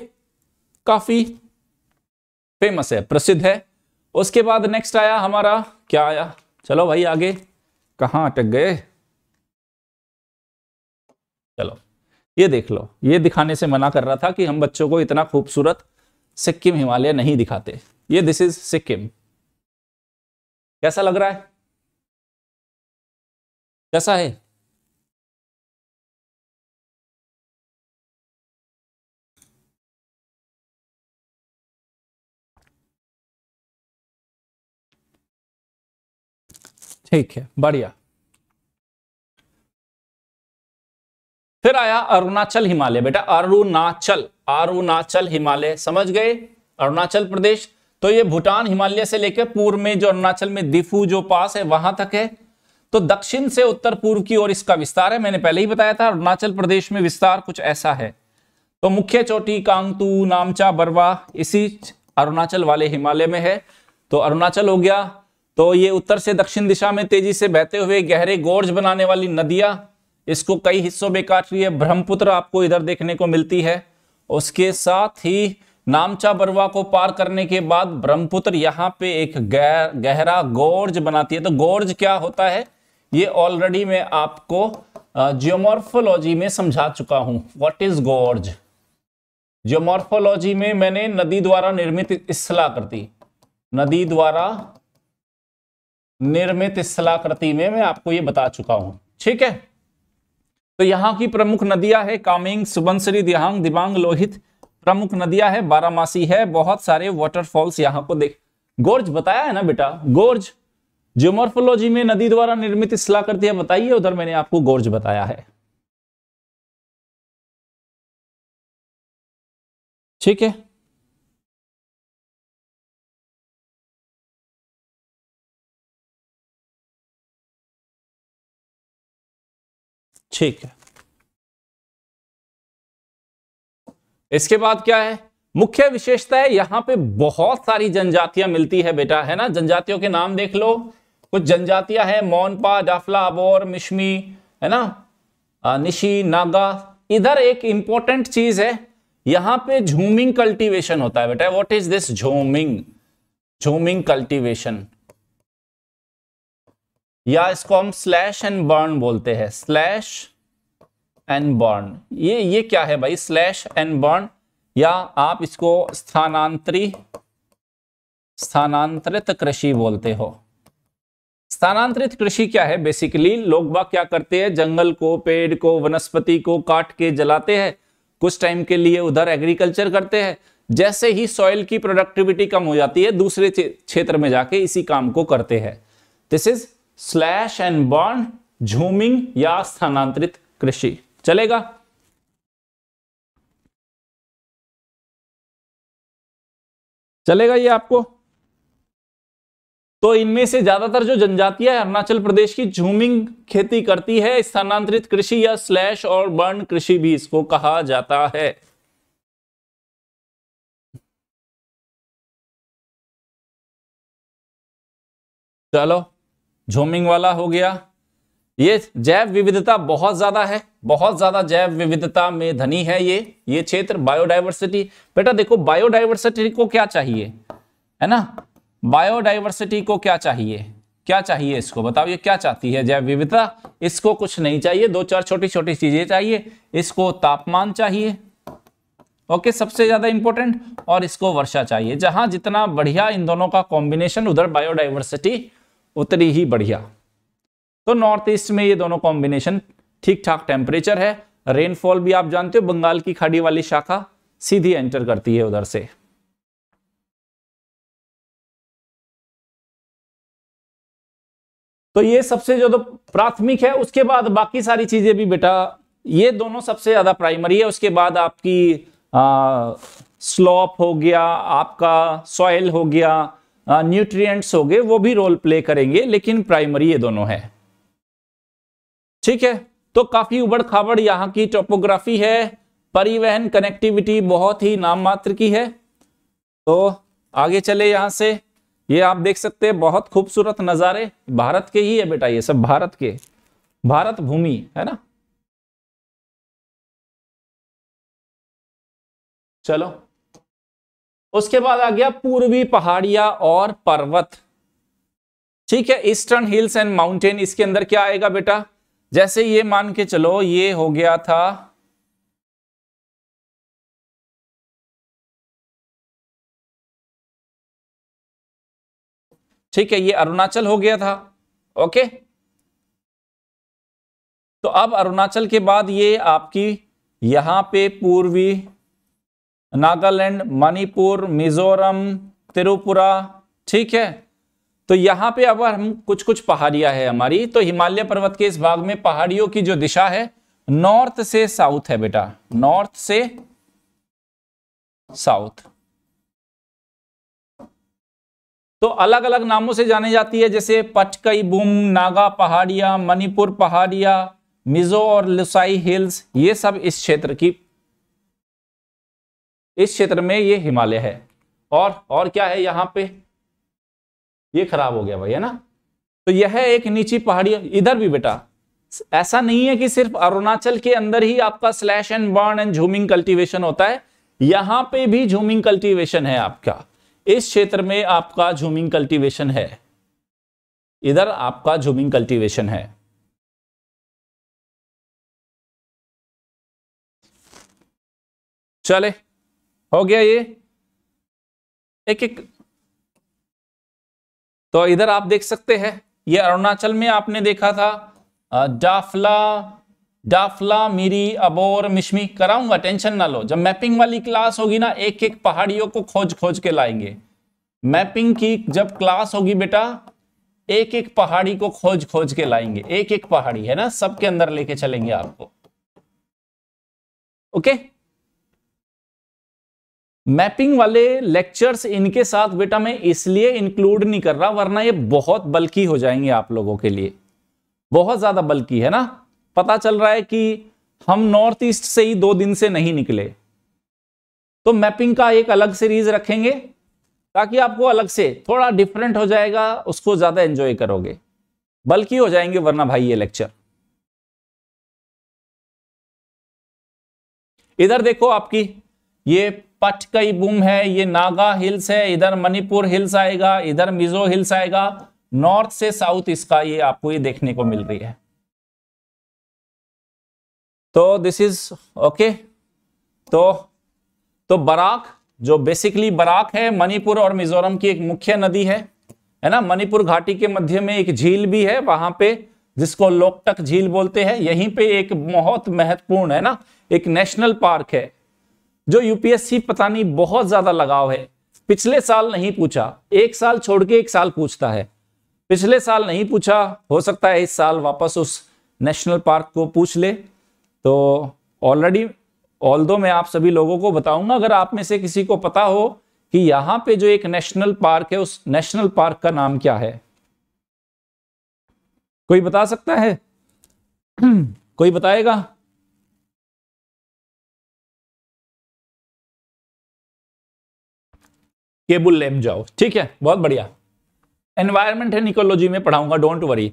काफी फेमस है प्रसिद्ध है उसके बाद नेक्स्ट आया हमारा क्या आया चलो भाई आगे कहाँ अटक गए चलो ये देख लो ये दिखाने से मना कर रहा था कि हम बच्चों को इतना खूबसूरत सिक्किम हिमालय नहीं दिखाते ये दिस इज सिक्किम कैसा लग रहा है कैसा है ठीक है बढ़िया फिर आया अरुणाचल हिमालय बेटा अरुणाचल अरुणाचल हिमालय समझ गए अरुणाचल प्रदेश तो ये भूटान हिमालय से लेकर पूर्व में जो अरुणाचल में दिफू जो पास है वहां तक है तो दक्षिण से उत्तर पूर्व की ओर इसका विस्तार है मैंने पहले ही बताया था अरुणाचल प्रदेश में विस्तार कुछ ऐसा है तो मुख्य चोटी कांगतू नामचा बरवा इसी अरुणाचल वाले हिमालय में है तो अरुणाचल हो गया तो ये उत्तर से दक्षिण दिशा में तेजी से बहते हुए गहरे गोर्ज बनाने वाली नदियां इसको कई हिस्सों में काट रही है ब्रह्मपुत्र आपको इधर देखने को मिलती है उसके साथ ही नामचा बरवा को पार करने के बाद ब्रह्मपुत्र यहाँ पे एक गहरा गोर्ज बनाती है तो गोर्ज क्या होता है ये ऑलरेडी मैं आपको जियोमोर्फोलॉजी में समझा चुका हूं वॉट इज गोर्ज जियोमोर्फोलॉजी में मैंने नदी द्वारा निर्मित इसला कर दी नदी द्वारा निर्मित स्थलाकृति में मैं आपको ये बता चुका हूं ठीक है तो यहाँ की प्रमुख नदियां है कामिंग सुबनसरी दिहांग दिबांग लोहित प्रमुख नदियां है बारामासी है बहुत सारे वाटरफॉल्स यहाँ को देख गोर्ज बताया है ना बेटा गोर्ज ज्योमोर्फोलॉजी में नदी द्वारा निर्मित स्थलाकृति बताइए उधर मैंने आपको गोर्ज बताया है ठीक है ठीक है इसके बाद क्या है मुख्य विशेषता है यहां पे बहुत सारी जनजातियां मिलती है बेटा है ना जनजातियों के नाम देख लो कुछ जनजातियां हैं मोनपा डाफला अबोर मिश्मी है ना निशी नागा इधर एक इंपॉर्टेंट चीज है यहां पे झूमिंग कल्टीवेशन होता है बेटा व्हाट इज दिस झूमिंग झूमिंग कल्टीवेशन या इसको हम स्लैश एंड बर्न बोलते हैं स्लैश एंड बर्न ये ये क्या है भाई स्लैश एंड बर्न या आप इसको स्थानांतरी स्थानांतरित कृषि बोलते हो स्थानांतरित कृषि क्या है बेसिकली लोग बाग क्या करते हैं जंगल को पेड़ को वनस्पति को काट के जलाते हैं कुछ टाइम के लिए उधर एग्रीकल्चर करते हैं जैसे ही सॉइल की प्रोडक्टिविटी कम हो जाती है दूसरे क्षेत्र में जाके इसी काम को करते हैं दिस इज स्लैश एंड बॉन्ड झूमिंग या स्थानांतरित कृषि चलेगा चलेगा ये आपको तो इनमें से ज्यादातर जो जनजातियां अरुणाचल प्रदेश की झूमिंग खेती करती है स्थानांतरित कृषि या स्लैश और बर्न कृषि भी इसको कहा जाता है चलो झोमिंग वाला हो गया ये जैव विविधता बहुत ज्यादा है बहुत ज्यादा जैव विविधता में धनी है ये ये क्षेत्र बायोडाइवर्सिटी बेटा देखो बायोडाइवर्सिटी को क्या चाहिए है ना बायोडाइवर्सिटी को क्या चाहिए क्या चाहिए इसको बताओ ये क्या चाहती है जैव विविधता इसको कुछ नहीं चाहिए दो चार छोटी छोटी चीजें चाहिए इसको तापमान चाहिए ओके सबसे ज्यादा इंपॉर्टेंट और इसको वर्षा चाहिए जहां जितना बढ़िया इन दोनों का कॉम्बिनेशन उधर बायोडाइवर्सिटी उतनी ही बढ़िया तो नॉर्थ ईस्ट में ये दोनों कॉम्बिनेशन ठीक ठाक टेम्परेचर है रेनफॉल भी आप जानते हो बंगाल की खाड़ी वाली शाखा सीधी एंटर करती है उधर से तो ये सबसे जो तो प्राथमिक है उसके बाद बाकी सारी चीजें भी बेटा ये दोनों सबसे ज्यादा प्राइमरी है उसके बाद आपकी स्लॉप हो गया आपका सॉयल हो गया न्यूट्रिएंट्स हो गए वो भी रोल प्ले करेंगे लेकिन प्राइमरी ये दोनों है ठीक है तो काफी उबड़ खाबड़ यहाँ की टोपोग्राफी है परिवहन कनेक्टिविटी बहुत ही नाम मात्र की है तो आगे चले यहां से ये आप देख सकते हैं बहुत खूबसूरत नज़ारे भारत के ही है बेटा ये सब भारत के भारत भूमि है ना चलो उसके बाद आ गया पूर्वी पहाड़िया और पर्वत ठीक है ईस्टर्न हिल्स एंड माउंटेन इसके अंदर क्या आएगा बेटा जैसे ये मान के चलो ये हो गया था ठीक है ये अरुणाचल हो गया था ओके तो अब अरुणाचल के बाद ये आपकी यहां पे पूर्वी नागालैंड मणिपुर मिजोरम त्रिपुरा ठीक है तो यहाँ पे अब हम कुछ कुछ पहाड़ियाँ है हमारी तो हिमालय पर्वत के इस भाग में पहाड़ियों की जो दिशा है नॉर्थ से साउथ है बेटा नॉर्थ से साउथ तो अलग अलग नामों से जाने जाती है जैसे पचकई बुम नागा पहाड़िया मणिपुर पहाड़िया मिजो और लुसाई हिल्स ये सब इस क्षेत्र की इस क्षेत्र में ये हिमालय है और और क्या है यहाँ पे ये खराब हो गया भाई है ना तो यह एक नीची पहाड़ी इधर भी बेटा ऐसा नहीं है कि सिर्फ अरुणाचल के अंदर ही आपका स्लैश एंड बर्न एंड झूमिंग कल्टीवेशन होता है यहां पे भी झूमिंग कल्टीवेशन है आपका इस क्षेत्र में आपका झूमिंग कल्टीवेशन है इधर आपका झूमिंग कल्टीवेशन है चले हो गया ये एक एक तो इधर आप देख सकते हैं ये अरुणाचल में आपने देखा था डाफला डाफला मिरी अबोर मिशमी कराऊंगा टेंशन ना लो जब मैपिंग वाली क्लास होगी ना एक एक पहाड़ियों को खोज खोज के लाएंगे मैपिंग की जब क्लास होगी बेटा एक एक पहाड़ी को खोज खोज के लाएंगे एक एक पहाड़ी है ना सबके अंदर लेके चलेंगे आपको ओके okay? मैपिंग वाले लेक्चर्स इनके साथ बेटा मैं इसलिए इंक्लूड नहीं कर रहा वरना ये बहुत बल्कि हो जाएंगे आप लोगों के लिए बहुत ज़्यादा बल्कि है ना पता चल रहा है कि हम नॉर्थ ईस्ट से ही दो दिन से नहीं निकले तो मैपिंग का एक अलग सीरीज रखेंगे ताकि आपको अलग से थोड़ा डिफरेंट हो जाएगा उसको ज़्यादा एंजॉय करोगे बल्कि हो जाएंगे वरना भाई ये लेक्चर इधर देखो आपकी ये पटकई बुम है ये नागा हिल्स है इधर मणिपुर हिल्स आएगा इधर मिजो हिल्स आएगा नॉर्थ से साउथ इसका ये आपको ये देखने को मिल रही है तो दिस इज ओके तो तो बराक जो बेसिकली बराक है मणिपुर और मिजोरम की एक मुख्य नदी है है ना मणिपुर घाटी के मध्य में एक झील भी है वहां पे जिसको लोकटक झील बोलते हैं यहीं पे एक बहुत महत्वपूर्ण है ना एक नेशनल पार्क है जो यूपीएससी पता नहीं बहुत ज्यादा लगाव है पिछले साल नहीं पूछा एक साल छोड़ के एक साल पूछता है पिछले साल नहीं पूछा हो सकता है इस साल वापस उस नेशनल पार्क को पूछ ले तो ऑलरेडी ऑल मैं आप सभी लोगों को बताऊंगा अगर आप में से किसी को पता हो कि यहां पे जो एक नेशनल पार्क है उस नेशनल पार्क का नाम क्या है कोई बता सकता है कोई बताएगा केबुल लेम जाओ ठीक है बहुत बढ़िया एनवायरमेंट एंड इकोलॉजी में पढ़ाऊंगा डोंट वरी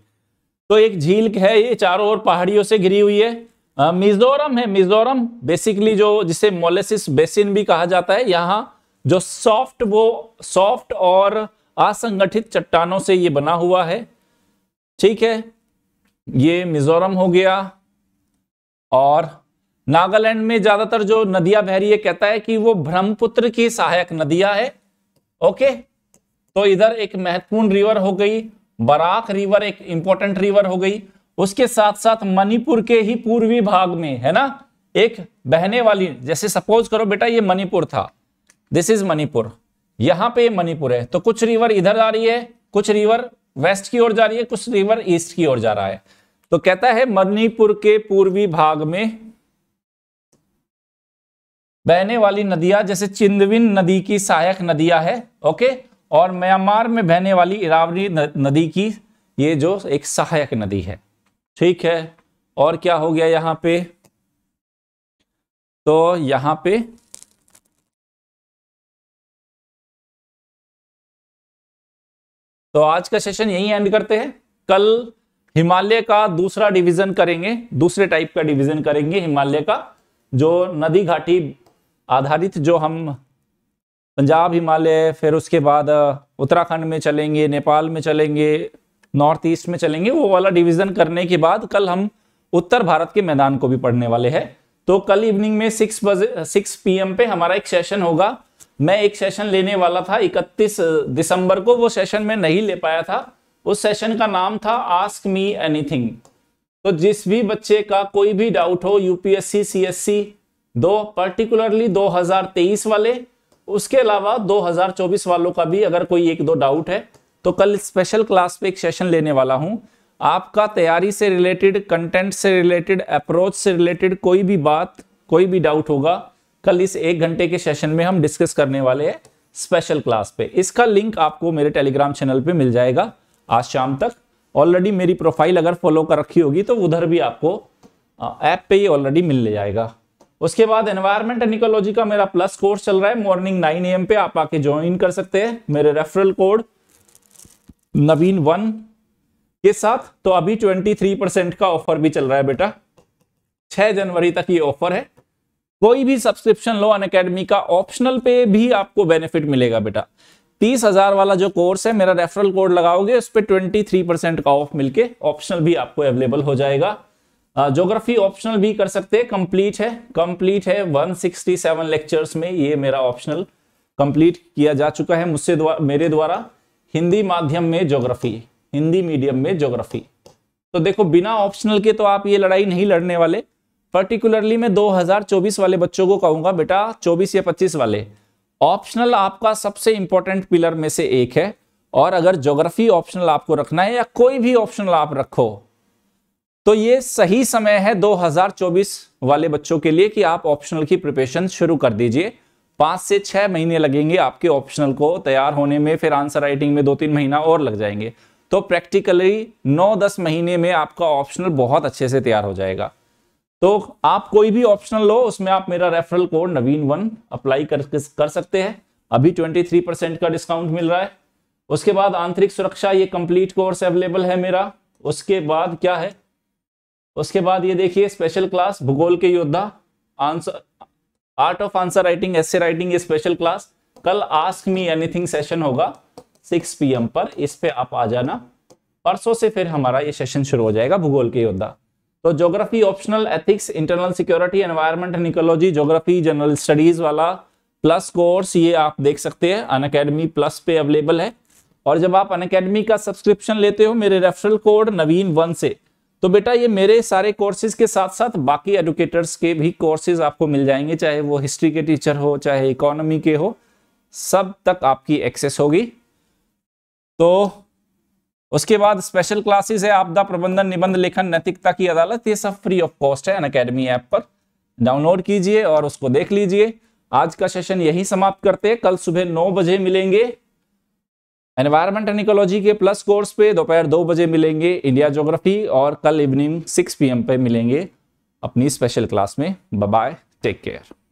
तो एक झील है ये चारों ओर पहाड़ियों से घिरी हुई है मिजोरम है मिजोरम बेसिकली जो जिसे मोलेसिस बेसिन भी कहा जाता है यहाँ जो सॉफ्ट वो सॉफ्ट और असंगठित चट्टानों से ये बना हुआ है ठीक है ये मिजोरम हो गया और नागालैंड में ज्यादातर जो नदियां बह रही है कहता है कि वो ब्रह्मपुत्र की सहायक नदियां है ओके तो इधर एक महत्वपूर्ण रिवर हो गई बराक रिवर एक इंपॉर्टेंट रिवर हो गई उसके साथ साथ मणिपुर के ही पूर्वी भाग में है ना एक बहने वाली जैसे सपोज करो बेटा ये मणिपुर था दिस इज मणिपुर यहां पे मणिपुर है तो कुछ रिवर इधर जा रही है कुछ रिवर वेस्ट की ओर जा रही है कुछ रिवर ईस्ट की ओर जा रहा है तो कहता है मणिपुर के पूर्वी भाग में बहने वाली नदियां जैसे चिंदविन नदी की सहायक नदियां है ओके और म्यांमार में बहने वाली इरावरी नदी की ये जो एक सहायक नदी है ठीक है और क्या हो गया यहाँ पे तो यहाँ पे तो आज का सेशन यही एंड करते हैं कल हिमालय का दूसरा डिवीजन करेंगे दूसरे टाइप का डिवीजन करेंगे हिमालय का जो नदी घाटी आधारित जो हम पंजाब हिमालय फिर उसके बाद उत्तराखंड में चलेंगे नेपाल में चलेंगे नॉर्थ ईस्ट में चलेंगे वो वाला डिवीजन करने के बाद कल हम उत्तर भारत के मैदान को भी पढ़ने वाले हैं तो कल इवनिंग में सिक्स बजे सिक्स पी पे हमारा एक सेशन होगा मैं एक सेशन लेने वाला था 31 दिसंबर को वो सेशन में नहीं ले पाया था उस सेशन का नाम था आस्क मी एनीथिंग तो जिस भी बच्चे का कोई भी डाउट हो यूपीएससी सीएससी दो पर्टिकुलरली 2023 वाले उसके अलावा 2024 वालों का भी अगर कोई एक दो डाउट है तो कल स्पेशल क्लास पे एक सेशन लेने वाला हूं आपका तैयारी से रिलेटेड कंटेंट से रिलेटेड अप्रोच से रिलेटेड कोई भी बात कोई भी डाउट होगा कल इस एक घंटे के सेशन में हम डिस्कस करने वाले हैं स्पेशल क्लास पे इसका लिंक आपको मेरे टेलीग्राम चैनल पे मिल जाएगा आज शाम तक ऑलरेडी मेरी प्रोफाइल अगर फॉलो कर रखी होगी तो उधर भी आपको ऐप पे ही ऑलरेडी मिल जाएगा उसके बाद एनवायरमेंट एंड इकोलॉजी का मेरा प्लस कोर्स चल रहा है मॉर्निंग नाइन एम पे आप आके ज्वाइन कर सकते हैं मेरे रेफरल कोड नवीन वन के साथ तो अभी ट्वेंटी थ्री परसेंट का ऑफर भी चल रहा है बेटा 6 जनवरी तक ये ऑफर है कोई भी सब्सक्रिप्शन लो अन अकेडमी का ऑप्शनल पे भी आपको बेनिफिट मिलेगा बेटा तीस हजार वाला जो कोर्स है मेरा रेफरल कोड लगाओगे उस पर ट्वेंटी थ्री परसेंट का ऑफ मिलके ऑप्शनल भी आपको अवेलेबल हो जाएगा ज्योग्राफी uh, ऑप्शनल भी कर सकते हैं कंप्लीट है कंप्लीट है 167 लेक्चर्स में ये मेरा ऑप्शनल कंप्लीट किया जा चुका है मुझसे द्वारा मेरे द्वारा हिंदी माध्यम में ज्योग्राफी हिंदी मीडियम में ज्योग्राफी तो देखो बिना ऑप्शनल के तो आप ये लड़ाई नहीं लड़ने वाले पर्टिकुलरली मैं 2024 वाले बच्चों को कहूंगा बेटा 24 या 25 वाले ऑप्शनल आपका सबसे इंपॉर्टेंट पिलर में से एक है और अगर ज्योग्राफी ऑप्शनल आपको रखना है या कोई भी ऑप्शनल आप रखो तो ये सही समय है 2024 वाले बच्चों के लिए कि आप ऑप्शनल की प्रिपरेशन शुरू कर दीजिए पांच से छह महीने लगेंगे आपके ऑप्शनल को तैयार होने में फिर आंसर राइटिंग में दो तीन महीना और लग जाएंगे तो प्रैक्टिकली नौ दस महीने में आपका ऑप्शनल बहुत अच्छे से तैयार हो जाएगा तो आप कोई भी ऑप्शनल लो उसमें आप मेरा referral code Naveen one apply कर, कर सकते हैं अभी 23 परसेंट का डिस्काउंट मिल रहा है उसके बाद आंतरिक सुरक्षा ये कंप्लीट कोर्स अवेलेबल है मेरा उसके बाद क्या है उसके बाद ये देखिए स्पेशल क्लास भूगोल के योद्धा answer art of answer writing as writing ये स्पेशल क्लास कल आस्क मी एनीथिंग सेशन होगा 6 पीएम पर इस पे आप आ जाना परसों से फिर हमारा ये सेशन शुरू हो जाएगा भूगोल के योद्धा तो geography optional ethics internal security environment and ecology geography general studies वाला प्लस कोर्स ये आप देख सकते हैं अन अकेडमी प्लस पे अवेलेबल है और जब आप अन अकेडमी का सब्सक्रिप्शन लेते हो मेरे रेफरल कोड नवीन वन से तो बेटा ये मेरे सारे कोर्सेज के साथ साथ बाकी एडुकेटर्स के भी कोर्सेज आपको मिल जाएंगे चाहे वो हिस्ट्री के टीचर हो चाहे इकोनॉमी के हो सब तक आपकी एक्सेस होगी तो उसके बाद स्पेशल क्लासेस है आपदा प्रबंधन निबंध लेखन नैतिकता की अदालत ये सब फ्री ऑफ कॉस्ट है अन अकेडमी ऐप पर डाउनलोड कीजिए और उसको देख लीजिए आज का सेशन यही समाप्त करते हैं कल सुबह नौ बजे मिलेंगे एनवायरमेंट एंड इकोलॉजी के प्लस कोर्स पे दोपहर दो बजे मिलेंगे इंडिया ज्योग्राफी और कल इवनिंग सिक्स पी पे मिलेंगे अपनी स्पेशल क्लास में बाय टेक केयर